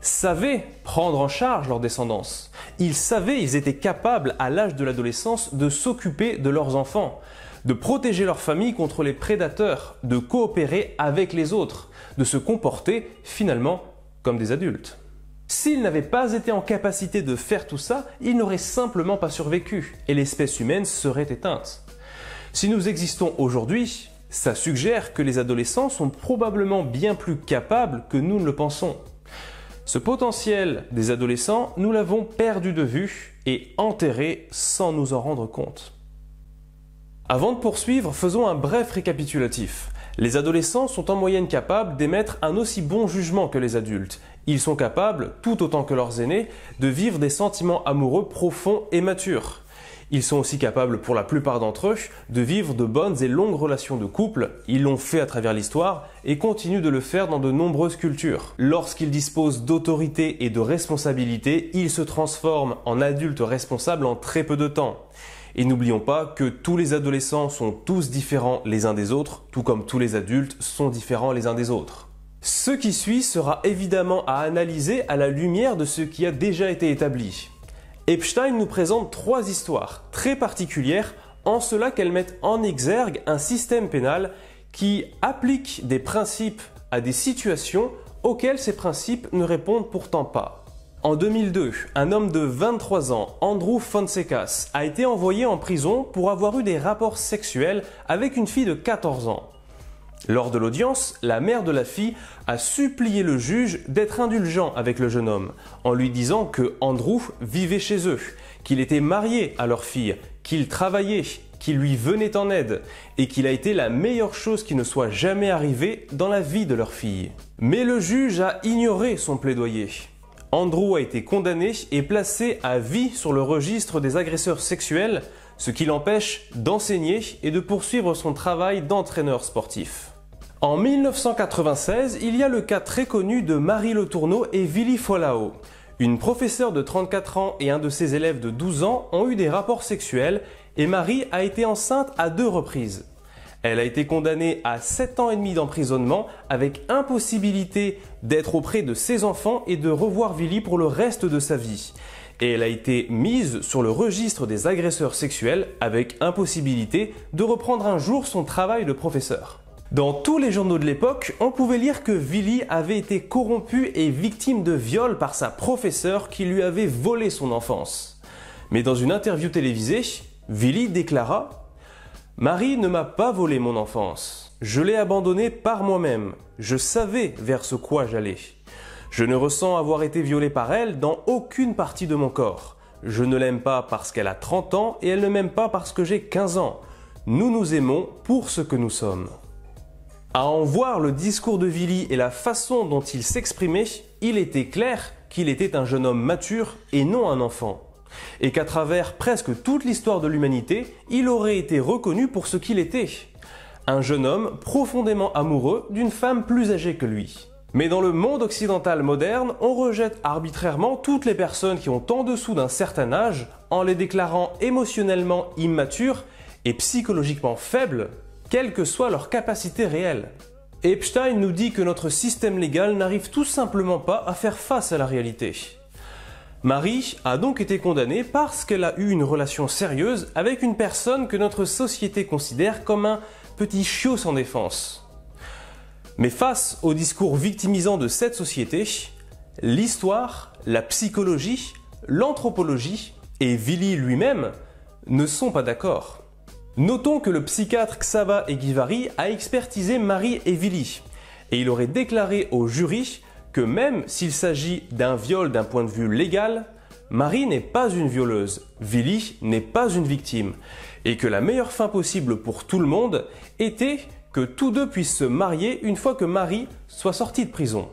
Speaker 1: savaient prendre en charge leur descendance. Ils savaient, ils étaient capables à l'âge de l'adolescence de s'occuper de leurs enfants, de protéger leur famille contre les prédateurs, de coopérer avec les autres, de se comporter finalement comme des adultes. S'ils n'avaient pas été en capacité de faire tout ça, ils n'auraient simplement pas survécu et l'espèce humaine serait éteinte. Si nous existons aujourd'hui, ça suggère que les adolescents sont probablement bien plus capables que nous ne le pensons. Ce potentiel des adolescents, nous l'avons perdu de vue et enterré sans nous en rendre compte. Avant de poursuivre, faisons un bref récapitulatif. Les adolescents sont en moyenne capables d'émettre un aussi bon jugement que les adultes ils sont capables, tout autant que leurs aînés, de vivre des sentiments amoureux profonds et matures. Ils sont aussi capables, pour la plupart d'entre eux, de vivre de bonnes et longues relations de couple, ils l'ont fait à travers l'histoire et continuent de le faire dans de nombreuses cultures. Lorsqu'ils disposent d'autorité et de responsabilité, ils se transforment en adultes responsables en très peu de temps. Et n'oublions pas que tous les adolescents sont tous différents les uns des autres, tout comme tous les adultes sont différents les uns des autres. Ce qui suit sera évidemment à analyser à la lumière de ce qui a déjà été établi. Epstein nous présente trois histoires très particulières en cela qu'elles mettent en exergue un système pénal qui applique des principes à des situations auxquelles ces principes ne répondent pourtant pas. En 2002, un homme de 23 ans, Andrew Fonsecas, a été envoyé en prison pour avoir eu des rapports sexuels avec une fille de 14 ans. Lors de l'audience, la mère de la fille a supplié le juge d'être indulgent avec le jeune homme, en lui disant que Andrew vivait chez eux, qu'il était marié à leur fille, qu'il travaillait, qu'il lui venait en aide, et qu'il a été la meilleure chose qui ne soit jamais arrivée dans la vie de leur fille. Mais le juge a ignoré son plaidoyer. Andrew a été condamné et placé à vie sur le registre des agresseurs sexuels, ce qui l'empêche d'enseigner et de poursuivre son travail d'entraîneur sportif. En 1996, il y a le cas très connu de Marie Letourneau et Vili Folao. Une professeure de 34 ans et un de ses élèves de 12 ans ont eu des rapports sexuels et Marie a été enceinte à deux reprises. Elle a été condamnée à 7 ans et demi d'emprisonnement avec impossibilité d'être auprès de ses enfants et de revoir Vili pour le reste de sa vie. Et elle a été mise sur le registre des agresseurs sexuels avec impossibilité de reprendre un jour son travail de professeur. Dans tous les journaux de l'époque, on pouvait lire que Vili avait été corrompu et victime de viol par sa professeure qui lui avait volé son enfance. Mais dans une interview télévisée, Vili déclara Marie ne m'a pas volé mon enfance. Je l'ai abandonnée par moi-même. Je savais vers ce quoi j'allais. Je ne ressens avoir été violée par elle dans aucune partie de mon corps. Je ne l'aime pas parce qu'elle a 30 ans et elle ne m'aime pas parce que j'ai 15 ans. Nous nous aimons pour ce que nous sommes. À en voir le discours de Vili et la façon dont il s'exprimait, il était clair qu'il était un jeune homme mature et non un enfant. Et qu'à travers presque toute l'histoire de l'humanité, il aurait été reconnu pour ce qu'il était. Un jeune homme profondément amoureux d'une femme plus âgée que lui. Mais dans le monde occidental moderne, on rejette arbitrairement toutes les personnes qui ont en dessous d'un certain âge en les déclarant émotionnellement immatures et psychologiquement faibles quelles que soit leur capacité réelle. Epstein nous dit que notre système légal n'arrive tout simplement pas à faire face à la réalité. Marie a donc été condamnée parce qu'elle a eu une relation sérieuse avec une personne que notre société considère comme un petit chiot sans défense. Mais face au discours victimisant de cette société, l'histoire, la psychologie, l'anthropologie et Vili lui-même ne sont pas d'accord. Notons que le psychiatre Xava Eguivari a expertisé Marie et Vili et il aurait déclaré au jury que même s'il s'agit d'un viol d'un point de vue légal, Marie n'est pas une violeuse, Vili n'est pas une victime, et que la meilleure fin possible pour tout le monde était que tous deux puissent se marier une fois que Marie soit sortie de prison.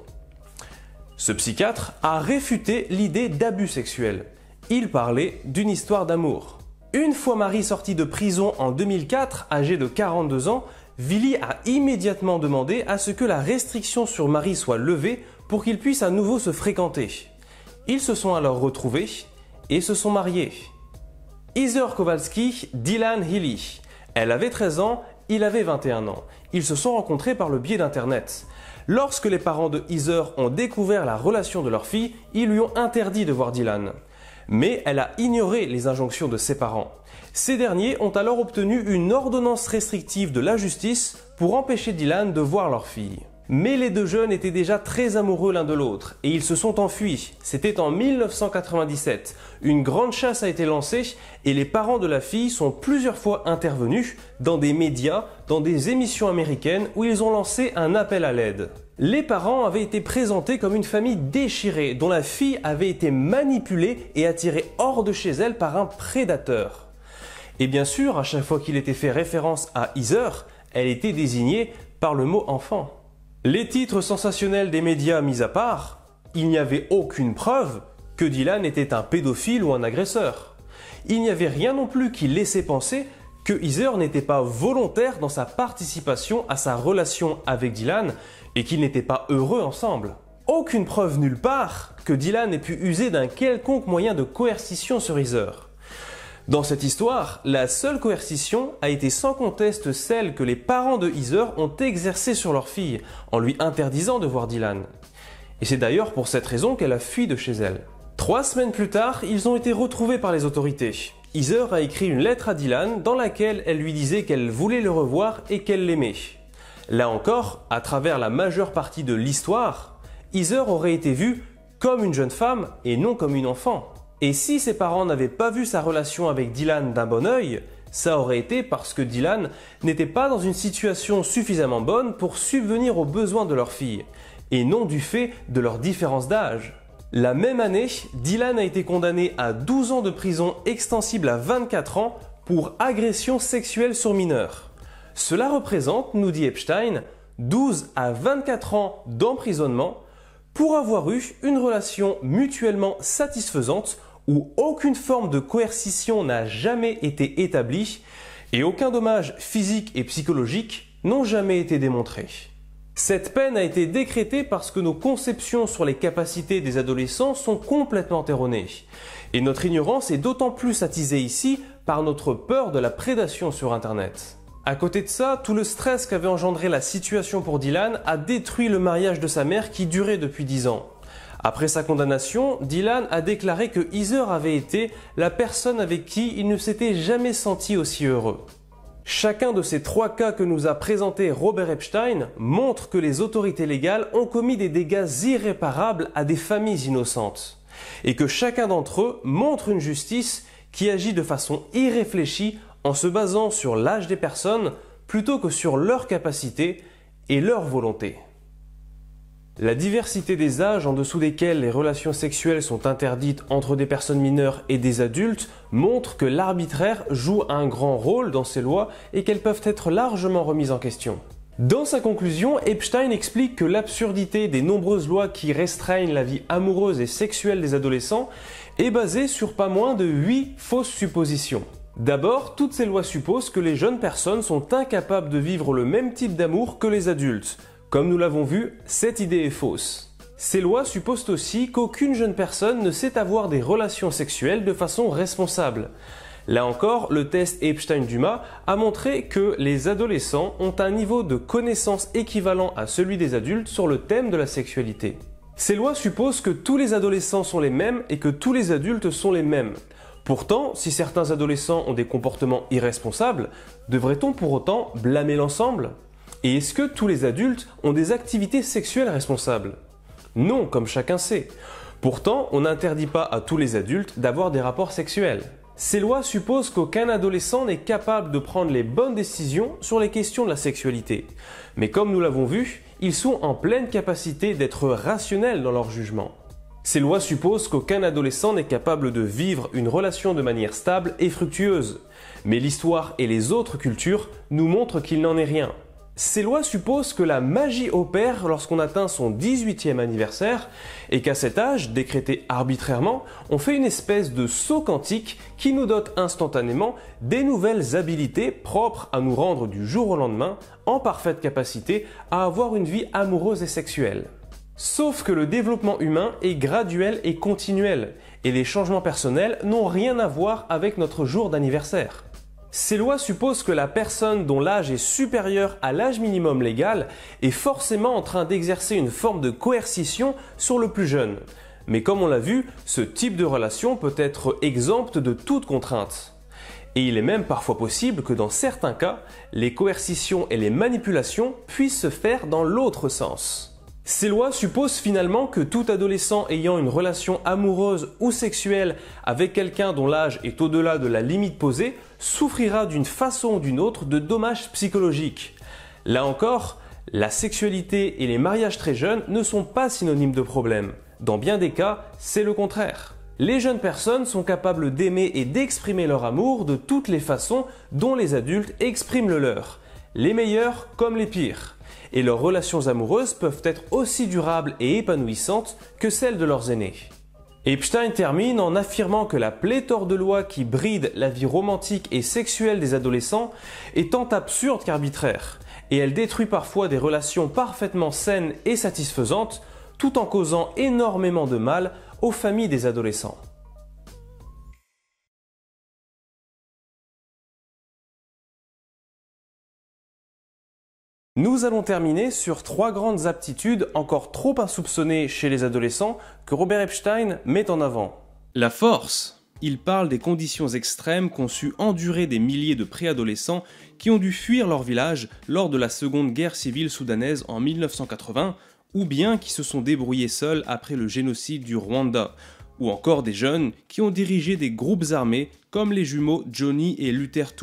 Speaker 1: Ce psychiatre a réfuté l'idée d'abus sexuel. Il parlait d'une histoire d'amour. Une fois Marie sortie de prison en 2004, âgée de 42 ans, Vili a immédiatement demandé à ce que la restriction sur Marie soit levée pour qu'ils puissent à nouveau se fréquenter. Ils se sont alors retrouvés et se sont mariés. Iser Kowalski, Dylan Healy. Elle avait 13 ans, il avait 21 ans. Ils se sont rencontrés par le biais d'Internet. Lorsque les parents de Iser ont découvert la relation de leur fille, ils lui ont interdit de voir Dylan mais elle a ignoré les injonctions de ses parents. Ces derniers ont alors obtenu une ordonnance restrictive de la justice pour empêcher Dylan de voir leur fille. Mais les deux jeunes étaient déjà très amoureux l'un de l'autre et ils se sont enfuis. C'était en 1997. Une grande chasse a été lancée et les parents de la fille sont plusieurs fois intervenus dans des médias, dans des émissions américaines où ils ont lancé un appel à l'aide. Les parents avaient été présentés comme une famille déchirée, dont la fille avait été manipulée et attirée hors de chez elle par un prédateur. Et bien sûr, à chaque fois qu'il était fait référence à Heather, elle était désignée par le mot enfant. Les titres sensationnels des médias mis à part, il n'y avait aucune preuve que Dylan était un pédophile ou un agresseur. Il n'y avait rien non plus qui laissait penser que Heather n'était pas volontaire dans sa participation à sa relation avec Dylan et qu'ils n'étaient pas heureux ensemble. Aucune preuve nulle part que Dylan ait pu user d'un quelconque moyen de coercition sur Heather. Dans cette histoire, la seule coercition a été sans conteste celle que les parents de Heather ont exercée sur leur fille, en lui interdisant de voir Dylan. Et c'est d'ailleurs pour cette raison qu'elle a fui de chez elle. Trois semaines plus tard, ils ont été retrouvés par les autorités. Heather a écrit une lettre à Dylan dans laquelle elle lui disait qu'elle voulait le revoir et qu'elle l'aimait. Là encore, à travers la majeure partie de l'histoire, Heather aurait été vue comme une jeune femme et non comme une enfant. Et si ses parents n'avaient pas vu sa relation avec Dylan d'un bon œil, ça aurait été parce que Dylan n'était pas dans une situation suffisamment bonne pour subvenir aux besoins de leur fille, et non du fait de leur différence d'âge. La même année, Dylan a été condamné à 12 ans de prison extensible à 24 ans pour agression sexuelle sur mineur. Cela représente, nous dit Epstein, 12 à 24 ans d'emprisonnement pour avoir eu une relation mutuellement satisfaisante où aucune forme de coercition n'a jamais été établie et aucun dommage physique et psychologique n'ont jamais été démontrés. Cette peine a été décrétée parce que nos conceptions sur les capacités des adolescents sont complètement erronées. Et notre ignorance est d'autant plus attisée ici par notre peur de la prédation sur Internet. À côté de ça, tout le stress qu'avait engendré la situation pour Dylan a détruit le mariage de sa mère qui durait depuis 10 ans. Après sa condamnation, Dylan a déclaré que Heather avait été la personne avec qui il ne s'était jamais senti aussi heureux. Chacun de ces trois cas que nous a présentés Robert Epstein montre que les autorités légales ont commis des dégâts irréparables à des familles innocentes, et que chacun d'entre eux montre une justice qui agit de façon irréfléchie en se basant sur l'âge des personnes plutôt que sur leur capacité et leur volonté. La diversité des âges en dessous desquels les relations sexuelles sont interdites entre des personnes mineures et des adultes montre que l'arbitraire joue un grand rôle dans ces lois et qu'elles peuvent être largement remises en question. Dans sa conclusion, Epstein explique que l'absurdité des nombreuses lois qui restreignent la vie amoureuse et sexuelle des adolescents est basée sur pas moins de 8 fausses suppositions. D'abord, toutes ces lois supposent que les jeunes personnes sont incapables de vivre le même type d'amour que les adultes. Comme nous l'avons vu, cette idée est fausse. Ces lois supposent aussi qu'aucune jeune personne ne sait avoir des relations sexuelles de façon responsable. Là encore, le test Epstein-Dumas a montré que les adolescents ont un niveau de connaissance équivalent à celui des adultes sur le thème de la sexualité. Ces lois supposent que tous les adolescents sont les mêmes et que tous les adultes sont les mêmes. Pourtant, si certains adolescents ont des comportements irresponsables, devrait-on pour autant blâmer l'ensemble Et est-ce que tous les adultes ont des activités sexuelles responsables Non, comme chacun sait. Pourtant, on n'interdit pas à tous les adultes d'avoir des rapports sexuels. Ces lois supposent qu'aucun adolescent n'est capable de prendre les bonnes décisions sur les questions de la sexualité. Mais comme nous l'avons vu, ils sont en pleine capacité d'être rationnels dans leur jugement. Ces lois supposent qu'aucun adolescent n'est capable de vivre une relation de manière stable et fructueuse, mais l'histoire et les autres cultures nous montrent qu'il n'en est rien. Ces lois supposent que la magie opère lorsqu'on atteint son 18e anniversaire et qu'à cet âge, décrété arbitrairement, on fait une espèce de saut quantique qui nous dote instantanément des nouvelles habilités propres à nous rendre du jour au lendemain en parfaite capacité à avoir une vie amoureuse et sexuelle. Sauf que le développement humain est graduel et continuel, et les changements personnels n'ont rien à voir avec notre jour d'anniversaire. Ces lois supposent que la personne dont l'âge est supérieur à l'âge minimum légal est forcément en train d'exercer une forme de coercition sur le plus jeune. Mais comme on l'a vu, ce type de relation peut être exempte de toute contrainte. Et il est même parfois possible que dans certains cas, les coercitions et les manipulations puissent se faire dans l'autre sens. Ces lois supposent finalement que tout adolescent ayant une relation amoureuse ou sexuelle avec quelqu'un dont l'âge est au-delà de la limite posée souffrira d'une façon ou d'une autre de dommages psychologiques. Là encore, la sexualité et les mariages très jeunes ne sont pas synonymes de problème. Dans bien des cas, c'est le contraire. Les jeunes personnes sont capables d'aimer et d'exprimer leur amour de toutes les façons dont les adultes expriment le leur, les meilleurs comme les pires et leurs relations amoureuses peuvent être aussi durables et épanouissantes que celles de leurs aînés. Epstein termine en affirmant que la pléthore de lois qui bride la vie romantique et sexuelle des adolescents est tant absurde qu'arbitraire, et elle détruit parfois des relations parfaitement saines et satisfaisantes, tout en causant énormément de mal aux familles des adolescents. Nous allons terminer sur trois grandes aptitudes encore trop insoupçonnées chez les adolescents que Robert Epstein met en avant. La force. Il parle des conditions extrêmes qu'ont su endurer des milliers de préadolescents qui ont dû fuir leur village lors de la Seconde Guerre civile soudanaise en 1980, ou bien qui se sont débrouillés seuls après le génocide du Rwanda, ou encore des jeunes qui ont dirigé des groupes armés comme les jumeaux Johnny et Luther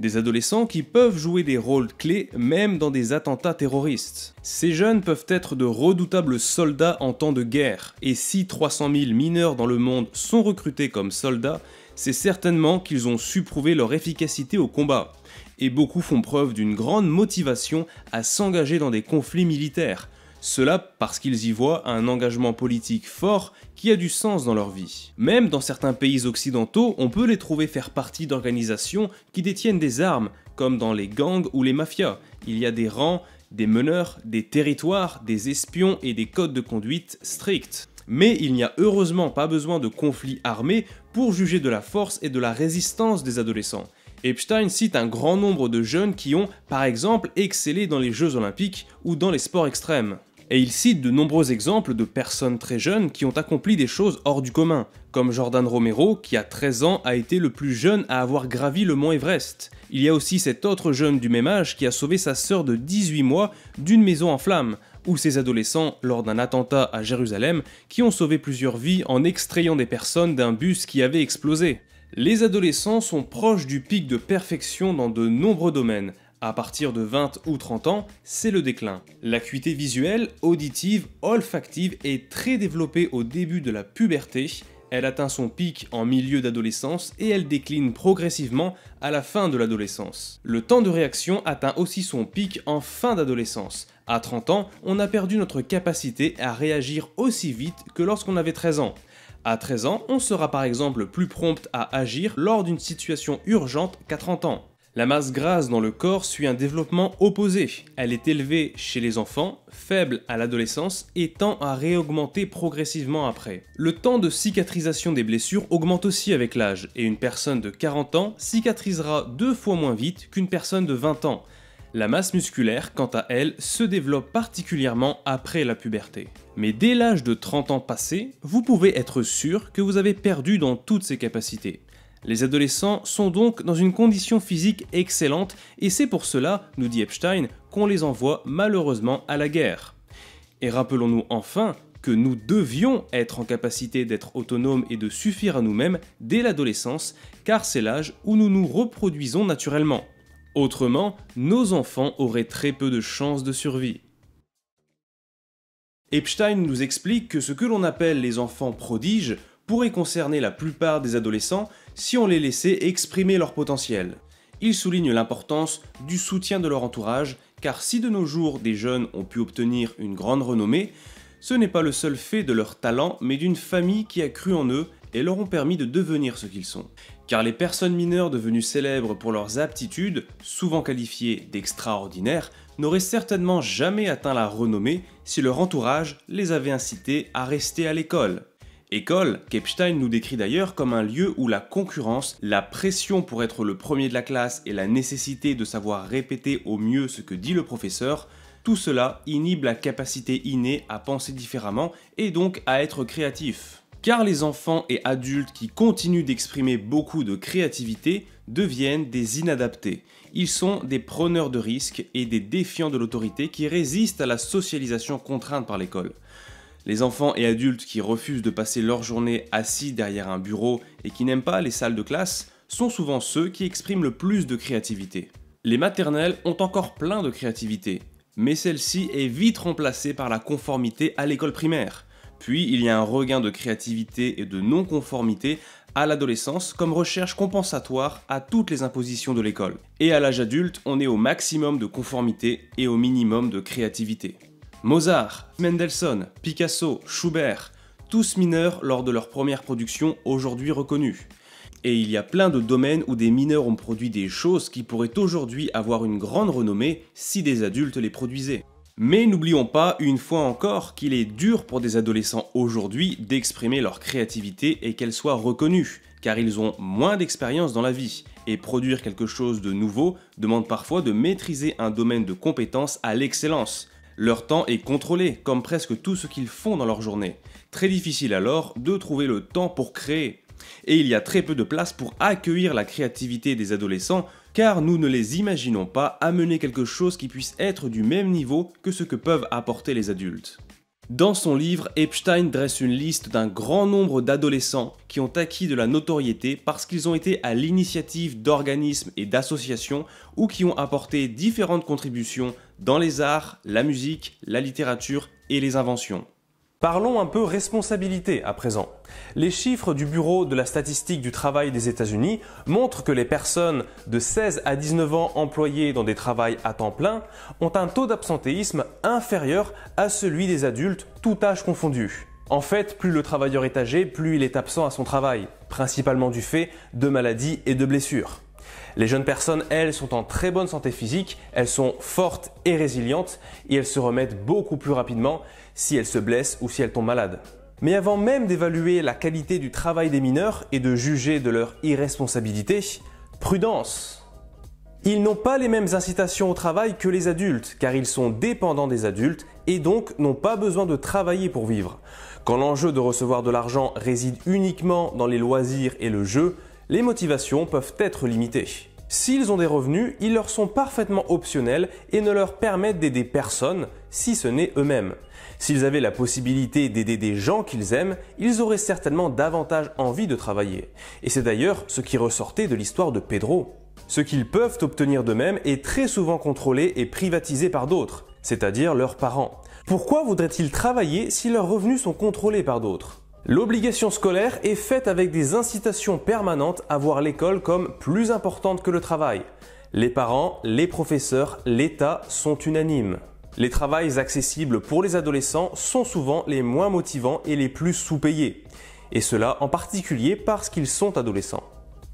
Speaker 1: des adolescents qui peuvent jouer des rôles clés même dans des attentats terroristes. Ces jeunes peuvent être de redoutables soldats en temps de guerre, et si 300 000 mineurs dans le monde sont recrutés comme soldats, c'est certainement qu'ils ont su prouver leur efficacité au combat. Et beaucoup font preuve d'une grande motivation à s'engager dans des conflits militaires, cela parce qu'ils y voient un engagement politique fort qui a du sens dans leur vie. Même dans certains pays occidentaux, on peut les trouver faire partie d'organisations qui détiennent des armes, comme dans les gangs ou les mafias. Il y a des rangs, des meneurs, des territoires, des espions et des codes de conduite stricts. Mais il n'y a heureusement pas besoin de conflits armés pour juger de la force et de la résistance des adolescents. Epstein cite un grand nombre de jeunes qui ont, par exemple, excellé dans les Jeux olympiques ou dans les sports extrêmes. Et il cite de nombreux exemples de personnes très jeunes qui ont accompli des choses hors du commun, comme Jordan Romero qui à 13 ans a été le plus jeune à avoir gravi le mont Everest. Il y a aussi cet autre jeune du même âge qui a sauvé sa sœur de 18 mois d'une maison en flammes, ou ces adolescents lors d'un attentat à Jérusalem qui ont sauvé plusieurs vies en extrayant des personnes d'un bus qui avait explosé. Les adolescents sont proches du pic de perfection dans de nombreux domaines, à partir de 20 ou 30 ans, c'est le déclin. L'acuité visuelle, auditive, olfactive est très développée au début de la puberté, elle atteint son pic en milieu d'adolescence et elle décline progressivement à la fin de l'adolescence. Le temps de réaction atteint aussi son pic en fin d'adolescence. À 30 ans, on a perdu notre capacité à réagir aussi vite que lorsqu'on avait 13 ans. À 13 ans, on sera par exemple plus prompt à agir lors d'une situation urgente qu'à 30 ans. La masse grasse dans le corps suit un développement opposé. Elle est élevée chez les enfants, faible à l'adolescence et tend à réaugmenter progressivement après. Le temps de cicatrisation des blessures augmente aussi avec l'âge et une personne de 40 ans cicatrisera deux fois moins vite qu'une personne de 20 ans. La masse musculaire, quant à elle, se développe particulièrement après la puberté. Mais dès l'âge de 30 ans passé, vous pouvez être sûr que vous avez perdu dans toutes ces capacités. Les adolescents sont donc dans une condition physique excellente et c'est pour cela, nous dit Epstein, qu'on les envoie malheureusement à la guerre. Et rappelons-nous enfin que nous devions être en capacité d'être autonomes et de suffire à nous-mêmes dès l'adolescence, car c'est l'âge où nous nous reproduisons naturellement. Autrement, nos enfants auraient très peu de chances de survie. Epstein nous explique que ce que l'on appelle les enfants prodiges pourrait concerner la plupart des adolescents, si on les laissait exprimer leur potentiel. Il souligne l'importance du soutien de leur entourage, car si de nos jours des jeunes ont pu obtenir une grande renommée, ce n'est pas le seul fait de leur talent, mais d'une famille qui a cru en eux et leur ont permis de devenir ce qu'ils sont. Car les personnes mineures devenues célèbres pour leurs aptitudes, souvent qualifiées d'extraordinaires, n'auraient certainement jamais atteint la renommée si leur entourage les avait incités à rester à l'école. École Kepstein nous décrit d'ailleurs comme un lieu où la concurrence, la pression pour être le premier de la classe et la nécessité de savoir répéter au mieux ce que dit le professeur, tout cela inhibe la capacité innée à penser différemment et donc à être créatif. Car les enfants et adultes qui continuent d'exprimer beaucoup de créativité deviennent des inadaptés. Ils sont des preneurs de risques et des défiants de l'autorité qui résistent à la socialisation contrainte par l'école. Les enfants et adultes qui refusent de passer leur journée assis derrière un bureau et qui n'aiment pas les salles de classe sont souvent ceux qui expriment le plus de créativité. Les maternelles ont encore plein de créativité, mais celle-ci est vite remplacée par la conformité à l'école primaire. Puis il y a un regain de créativité et de non-conformité à l'adolescence comme recherche compensatoire à toutes les impositions de l'école. Et à l'âge adulte, on est au maximum de conformité et au minimum de créativité. Mozart, Mendelssohn, Picasso, Schubert, tous mineurs lors de leur première production aujourd'hui reconnue. Et il y a plein de domaines où des mineurs ont produit des choses qui pourraient aujourd'hui avoir une grande renommée si des adultes les produisaient. Mais n'oublions pas une fois encore qu'il est dur pour des adolescents aujourd'hui d'exprimer leur créativité et qu'elle soit reconnue, car ils ont moins d'expérience dans la vie, et produire quelque chose de nouveau demande parfois de maîtriser un domaine de compétences à l'excellence, leur temps est contrôlé, comme presque tout ce qu'ils font dans leur journée. Très difficile alors de trouver le temps pour créer. Et il y a très peu de place pour accueillir la créativité des adolescents, car nous ne les imaginons pas amener quelque chose qui puisse être du même niveau que ce que peuvent apporter les adultes. Dans son livre, Epstein dresse une liste d'un grand nombre d'adolescents qui ont acquis de la notoriété parce qu'ils ont été à l'initiative d'organismes et d'associations ou qui ont apporté différentes contributions dans les arts, la musique, la littérature et les inventions. Parlons un peu responsabilité à présent. Les chiffres du Bureau de la statistique du travail des États-Unis montrent que les personnes de 16 à 19 ans employées dans des travails à temps plein ont un taux d'absentéisme inférieur à celui des adultes, tout âge confondu. En fait, plus le travailleur est âgé, plus il est absent à son travail, principalement du fait de maladies et de blessures. Les jeunes personnes, elles, sont en très bonne santé physique, elles sont fortes et résilientes et elles se remettent beaucoup plus rapidement si elles se blessent ou si elles tombent malades. Mais avant même d'évaluer la qualité du travail des mineurs et de juger de leur irresponsabilité, prudence ils n'ont pas les mêmes incitations au travail que les adultes, car ils sont dépendants des adultes et donc n'ont pas besoin de travailler pour vivre. Quand l'enjeu de recevoir de l'argent réside uniquement dans les loisirs et le jeu, les motivations peuvent être limitées. S'ils ont des revenus, ils leur sont parfaitement optionnels et ne leur permettent d'aider personne, si ce n'est eux-mêmes. S'ils avaient la possibilité d'aider des gens qu'ils aiment, ils auraient certainement davantage envie de travailler. Et c'est d'ailleurs ce qui ressortait de l'histoire de Pedro. Ce qu'ils peuvent obtenir d'eux-mêmes est très souvent contrôlé et privatisé par d'autres, c'est-à-dire leurs parents. Pourquoi voudraient-ils travailler si leurs revenus sont contrôlés par d'autres L'obligation scolaire est faite avec des incitations permanentes à voir l'école comme plus importante que le travail. Les parents, les professeurs, l'État sont unanimes. Les travails accessibles pour les adolescents sont souvent les moins motivants et les plus sous-payés, et cela en particulier parce qu'ils sont adolescents.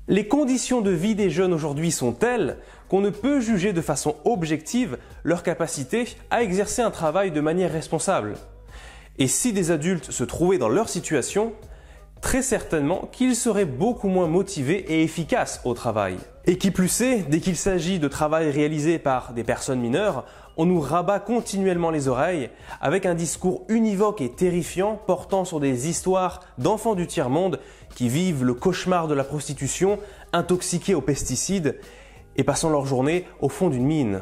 Speaker 1: Les conditions de vie des jeunes aujourd'hui sont telles qu'on ne peut juger de façon objective leur capacité à exercer un travail de manière responsable. Et si des adultes se trouvaient dans leur situation, très certainement qu'ils seraient beaucoup moins motivés et efficaces au travail. Et qui plus est, dès qu'il s'agit de travail réalisé par des personnes mineures, on nous rabat continuellement les oreilles avec un discours univoque et terrifiant portant sur des histoires d'enfants du tiers-monde qui vivent le cauchemar de la prostitution, intoxiqués aux pesticides et passant leur journée au fond d'une mine.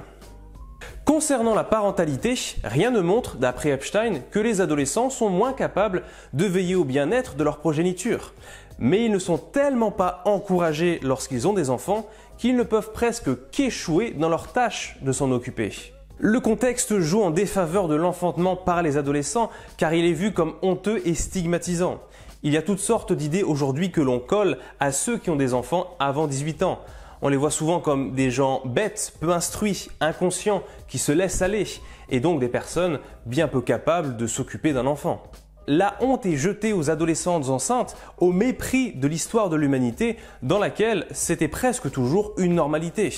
Speaker 1: Concernant la parentalité, rien ne montre, d'après Epstein, que les adolescents sont moins capables de veiller au bien-être de leur progéniture. Mais ils ne sont tellement pas encouragés lorsqu'ils ont des enfants qu'ils ne peuvent presque qu'échouer dans leur tâche de s'en occuper. Le contexte joue en défaveur de l'enfantement par les adolescents car il est vu comme honteux et stigmatisant. Il y a toutes sortes d'idées aujourd'hui que l'on colle à ceux qui ont des enfants avant 18 ans on les voit souvent comme des gens bêtes, peu instruits, inconscients, qui se laissent aller, et donc des personnes bien peu capables de s'occuper d'un enfant. La honte est jetée aux adolescentes enceintes au mépris de l'histoire de l'humanité dans laquelle c'était presque toujours une normalité.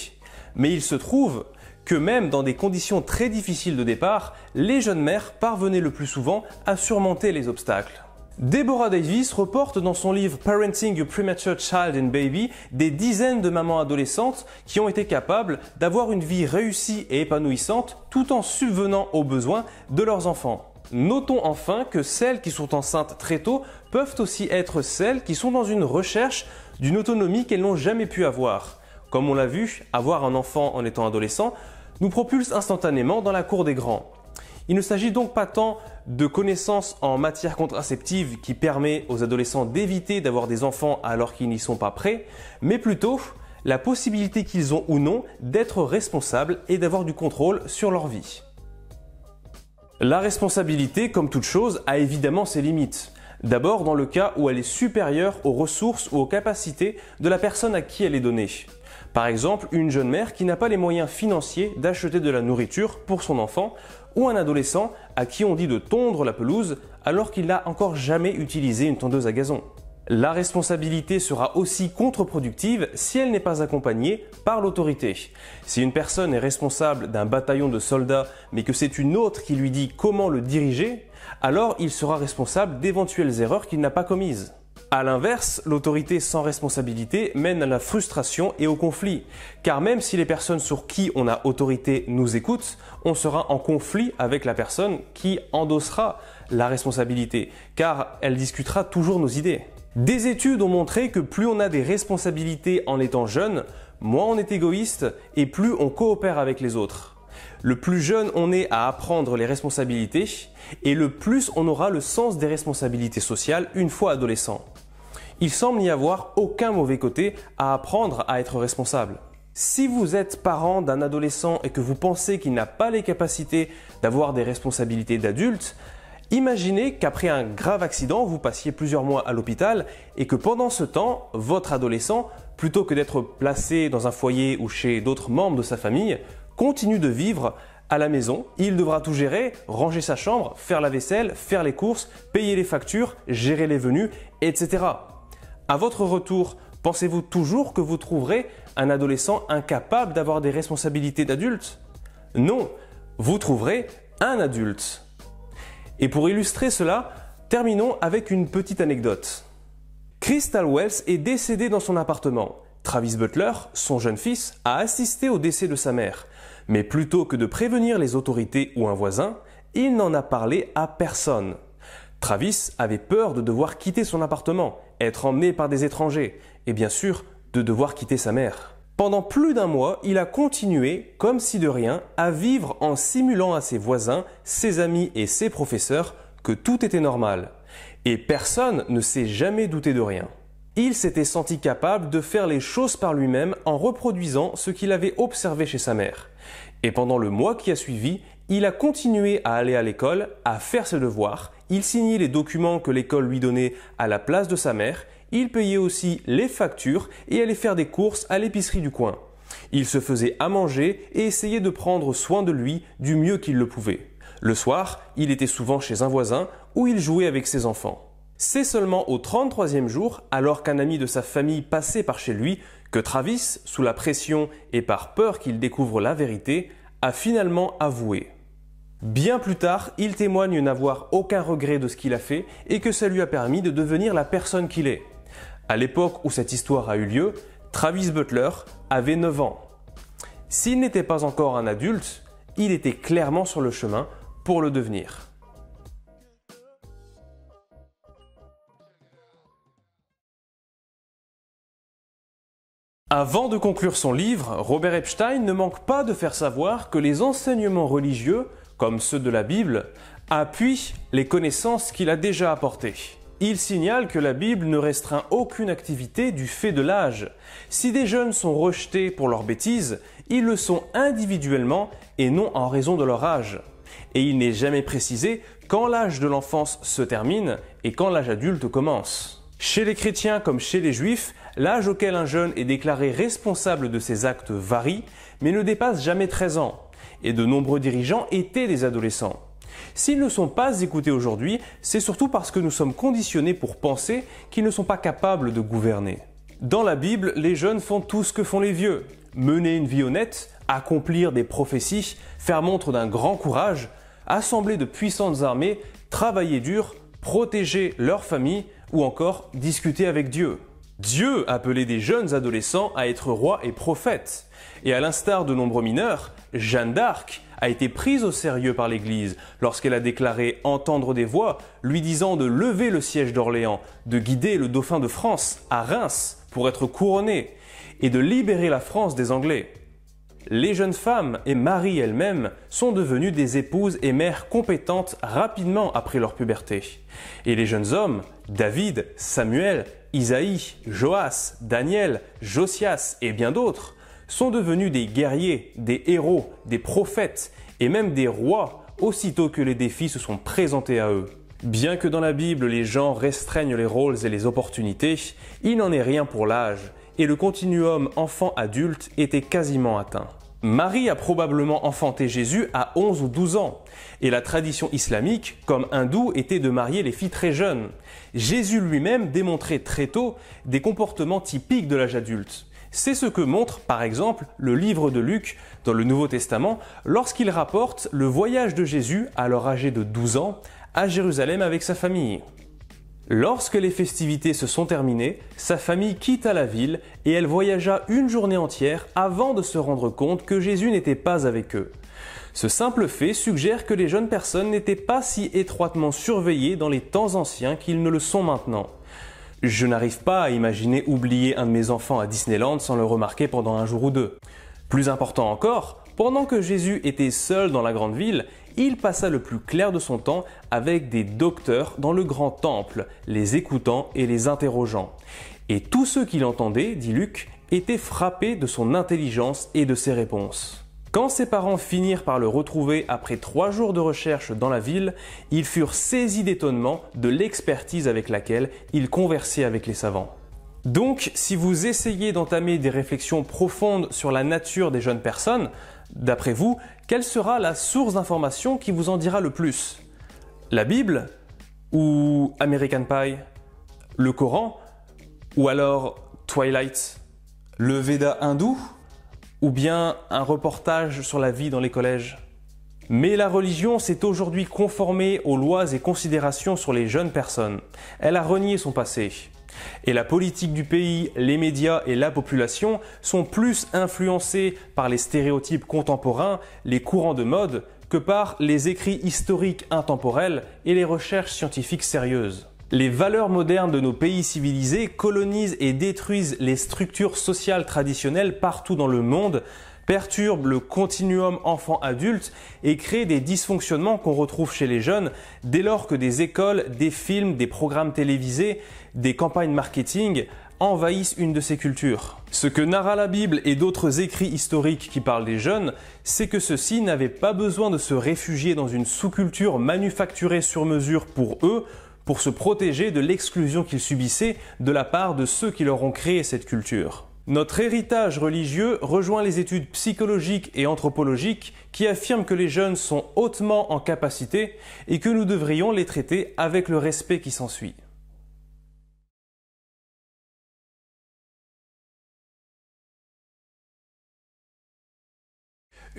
Speaker 1: Mais il se trouve que même dans des conditions très difficiles de départ, les jeunes mères parvenaient le plus souvent à surmonter les obstacles. Deborah Davis reporte dans son livre Parenting a Premature Child and Baby des dizaines de mamans adolescentes qui ont été capables d'avoir une vie réussie et épanouissante tout en subvenant aux besoins de leurs enfants. Notons enfin que celles qui sont enceintes très tôt peuvent aussi être celles qui sont dans une recherche d'une autonomie qu'elles n'ont jamais pu avoir. Comme on l'a vu, avoir un enfant en étant adolescent nous propulse instantanément dans la cour des grands. Il ne s'agit donc pas tant de connaissances en matière contraceptive qui permet aux adolescents d'éviter d'avoir des enfants alors qu'ils n'y sont pas prêts, mais plutôt la possibilité qu'ils ont ou non d'être responsables et d'avoir du contrôle sur leur vie. La responsabilité, comme toute chose, a évidemment ses limites. D'abord dans le cas où elle est supérieure aux ressources ou aux capacités de la personne à qui elle est donnée. Par exemple, une jeune mère qui n'a pas les moyens financiers d'acheter de la nourriture pour son enfant ou un adolescent à qui on dit de tondre la pelouse alors qu'il n'a encore jamais utilisé une tondeuse à gazon. La responsabilité sera aussi contre-productive si elle n'est pas accompagnée par l'autorité. Si une personne est responsable d'un bataillon de soldats mais que c'est une autre qui lui dit comment le diriger, alors il sera responsable d'éventuelles erreurs qu'il n'a pas commises. A l'inverse, l'autorité sans responsabilité mène à la frustration et au conflit, car même si les personnes sur qui on a autorité nous écoutent, on sera en conflit avec la personne qui endossera la responsabilité, car elle discutera toujours nos idées. Des études ont montré que plus on a des responsabilités en étant jeune, moins on est égoïste et plus on coopère avec les autres. Le plus jeune on est à apprendre les responsabilités et le plus on aura le sens des responsabilités sociales une fois adolescent. Il semble n'y avoir aucun mauvais côté à apprendre à être responsable. Si vous êtes parent d'un adolescent et que vous pensez qu'il n'a pas les capacités d'avoir des responsabilités d'adulte, Imaginez qu'après un grave accident, vous passiez plusieurs mois à l'hôpital et que pendant ce temps, votre adolescent, plutôt que d'être placé dans un foyer ou chez d'autres membres de sa famille, continue de vivre à la maison. Il devra tout gérer, ranger sa chambre, faire la vaisselle, faire les courses, payer les factures, gérer les venues, etc. À votre retour, pensez-vous toujours que vous trouverez un adolescent incapable d'avoir des responsabilités d'adulte Non, vous trouverez un adulte. Et pour illustrer cela, terminons avec une petite anecdote. Crystal Wells est décédée dans son appartement. Travis Butler, son jeune fils, a assisté au décès de sa mère. Mais plutôt que de prévenir les autorités ou un voisin, il n'en a parlé à personne. Travis avait peur de devoir quitter son appartement, être emmené par des étrangers, et bien sûr de devoir quitter sa mère. Pendant plus d'un mois, il a continué, comme si de rien, à vivre en simulant à ses voisins, ses amis et ses professeurs que tout était normal. Et personne ne s'est jamais douté de rien. Il s'était senti capable de faire les choses par lui-même en reproduisant ce qu'il avait observé chez sa mère. Et pendant le mois qui a suivi, il a continué à aller à l'école, à faire ses devoirs, il signait les documents que l'école lui donnait à la place de sa mère, il payait aussi les factures et allait faire des courses à l'épicerie du coin. Il se faisait à manger et essayait de prendre soin de lui du mieux qu'il le pouvait. Le soir, il était souvent chez un voisin où il jouait avec ses enfants. C'est seulement au 33e jour, alors qu'un ami de sa famille passait par chez lui, que Travis, sous la pression et par peur qu'il découvre la vérité, a finalement avoué. Bien plus tard, il témoigne n'avoir aucun regret de ce qu'il a fait et que ça lui a permis de devenir la personne qu'il est. À l'époque où cette histoire a eu lieu, Travis Butler avait 9 ans. S'il n'était pas encore un adulte, il était clairement sur le chemin pour le devenir. Avant de conclure son livre, Robert Epstein ne manque pas de faire savoir que les enseignements religieux, comme ceux de la Bible, appuient les connaissances qu'il a déjà apportées. Il signale que la Bible ne restreint aucune activité du fait de l'âge. Si des jeunes sont rejetés pour leurs bêtises, ils le sont individuellement et non en raison de leur âge. Et il n'est jamais précisé quand l'âge de l'enfance se termine et quand l'âge adulte commence. Chez les chrétiens comme chez les juifs, L'âge auquel un jeune est déclaré responsable de ses actes varie, mais ne dépasse jamais 13 ans. Et de nombreux dirigeants étaient des adolescents. S'ils ne sont pas écoutés aujourd'hui, c'est surtout parce que nous sommes conditionnés pour penser qu'ils ne sont pas capables de gouverner. Dans la Bible, les jeunes font tout ce que font les vieux. Mener une vie honnête, accomplir des prophéties, faire montre d'un grand courage, assembler de puissantes armées, travailler dur, protéger leur famille ou encore discuter avec Dieu. Dieu appelait des jeunes adolescents à être rois et prophètes. Et à l'instar de nombreux mineurs, Jeanne d'Arc a été prise au sérieux par l'Église lorsqu'elle a déclaré entendre des voix lui disant de lever le siège d'Orléans, de guider le dauphin de France à Reims pour être couronné, et de libérer la France des Anglais. Les jeunes femmes et Marie elle-même sont devenues des épouses et mères compétentes rapidement après leur puberté. Et les jeunes hommes, David, Samuel Isaïe, Joas, Daniel, Josias et bien d'autres sont devenus des guerriers, des héros, des prophètes et même des rois aussitôt que les défis se sont présentés à eux. Bien que dans la Bible les gens restreignent les rôles et les opportunités, il n'en est rien pour l'âge, et le continuum enfant-adulte était quasiment atteint. Marie a probablement enfanté Jésus à 11 ou 12 ans, et la tradition islamique, comme hindoue, était de marier les filles très jeunes. Jésus lui-même démontrait très tôt des comportements typiques de l'âge adulte. C'est ce que montre par exemple le livre de Luc dans le Nouveau Testament lorsqu'il rapporte le voyage de Jésus alors âgé de 12 ans à Jérusalem avec sa famille. Lorsque les festivités se sont terminées, sa famille quitta la ville et elle voyagea une journée entière avant de se rendre compte que Jésus n'était pas avec eux. Ce simple fait suggère que les jeunes personnes n'étaient pas si étroitement surveillées dans les temps anciens qu'ils ne le sont maintenant. Je n'arrive pas à imaginer oublier un de mes enfants à Disneyland sans le remarquer pendant un jour ou deux. Plus important encore, pendant que Jésus était seul dans la grande ville, il passa le plus clair de son temps avec des docteurs dans le grand temple, les écoutant et les interrogeant. Et tous ceux qui l'entendaient, dit Luc, étaient frappés de son intelligence et de ses réponses. Quand ses parents finirent par le retrouver après trois jours de recherche dans la ville, ils furent saisis d'étonnement de l'expertise avec laquelle il conversait avec les savants. Donc, si vous essayez d'entamer des réflexions profondes sur la nature des jeunes personnes, d'après vous, quelle sera la source d'information qui vous en dira le plus La Bible Ou American Pie Le Coran Ou alors Twilight Le Veda hindou ou bien un reportage sur la vie dans les collèges. Mais la religion s'est aujourd'hui conformée aux lois et considérations sur les jeunes personnes. Elle a renié son passé. Et la politique du pays, les médias et la population sont plus influencés par les stéréotypes contemporains, les courants de mode, que par les écrits historiques intemporels et les recherches scientifiques sérieuses. Les valeurs modernes de nos pays civilisés colonisent et détruisent les structures sociales traditionnelles partout dans le monde, perturbent le continuum enfant-adulte et créent des dysfonctionnements qu'on retrouve chez les jeunes dès lors que des écoles, des films, des programmes télévisés, des campagnes marketing envahissent une de ces cultures. Ce que narra la Bible et d'autres écrits historiques qui parlent des jeunes, c'est que ceux-ci n'avaient pas besoin de se réfugier dans une sous-culture manufacturée sur mesure pour eux pour se protéger de l'exclusion qu'ils subissaient de la part de ceux qui leur ont créé cette culture. Notre héritage religieux rejoint les études psychologiques et anthropologiques qui affirment que les jeunes sont hautement en capacité et que nous devrions les traiter avec le respect qui s'ensuit.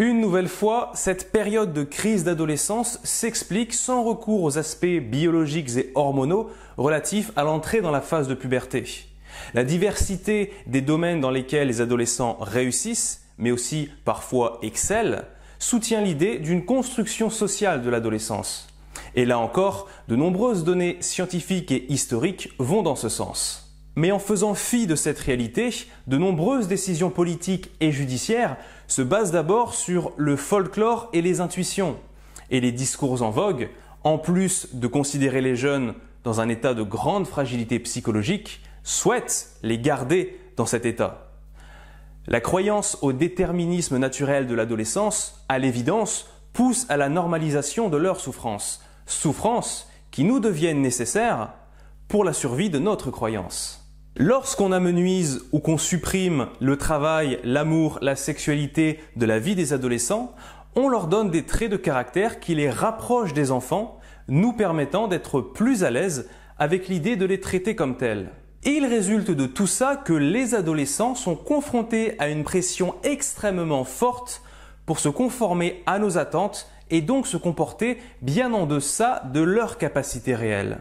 Speaker 1: Une nouvelle fois, cette période de crise d'adolescence s'explique sans recours aux aspects biologiques et hormonaux relatifs à l'entrée dans la phase de puberté. La diversité des domaines dans lesquels les adolescents réussissent, mais aussi parfois excellent, soutient l'idée d'une construction sociale de l'adolescence. Et là encore, de nombreuses données scientifiques et historiques vont dans ce sens. Mais en faisant fi de cette réalité, de nombreuses décisions politiques et judiciaires se base d'abord sur le folklore et les intuitions et les discours en vogue, en plus de considérer les jeunes dans un état de grande fragilité psychologique, souhaitent les garder dans cet état. La croyance au déterminisme naturel de l'adolescence, à l'évidence, pousse à la normalisation de leurs souffrances, souffrances qui nous deviennent nécessaires pour la survie de notre croyance. Lorsqu'on amenuise ou qu'on supprime le travail, l'amour, la sexualité de la vie des adolescents, on leur donne des traits de caractère qui les rapprochent des enfants, nous permettant d'être plus à l'aise avec l'idée de les traiter comme tels. Il résulte de tout ça que les adolescents sont confrontés à une pression extrêmement forte pour se conformer à nos attentes et donc se comporter bien en deçà de leur capacité réelle.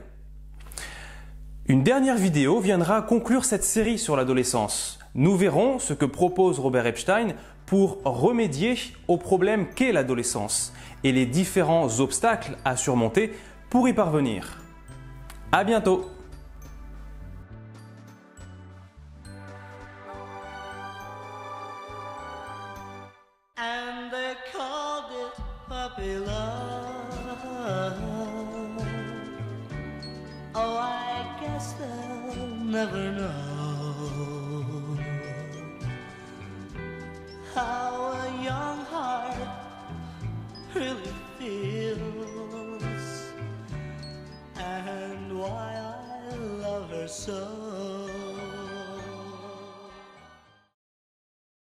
Speaker 1: Une dernière vidéo viendra conclure cette série sur l'adolescence. Nous verrons ce que propose Robert Epstein pour remédier au problème qu'est l'adolescence et les différents obstacles à surmonter pour y parvenir. À bientôt never know how a young heart really feels and why I love her so.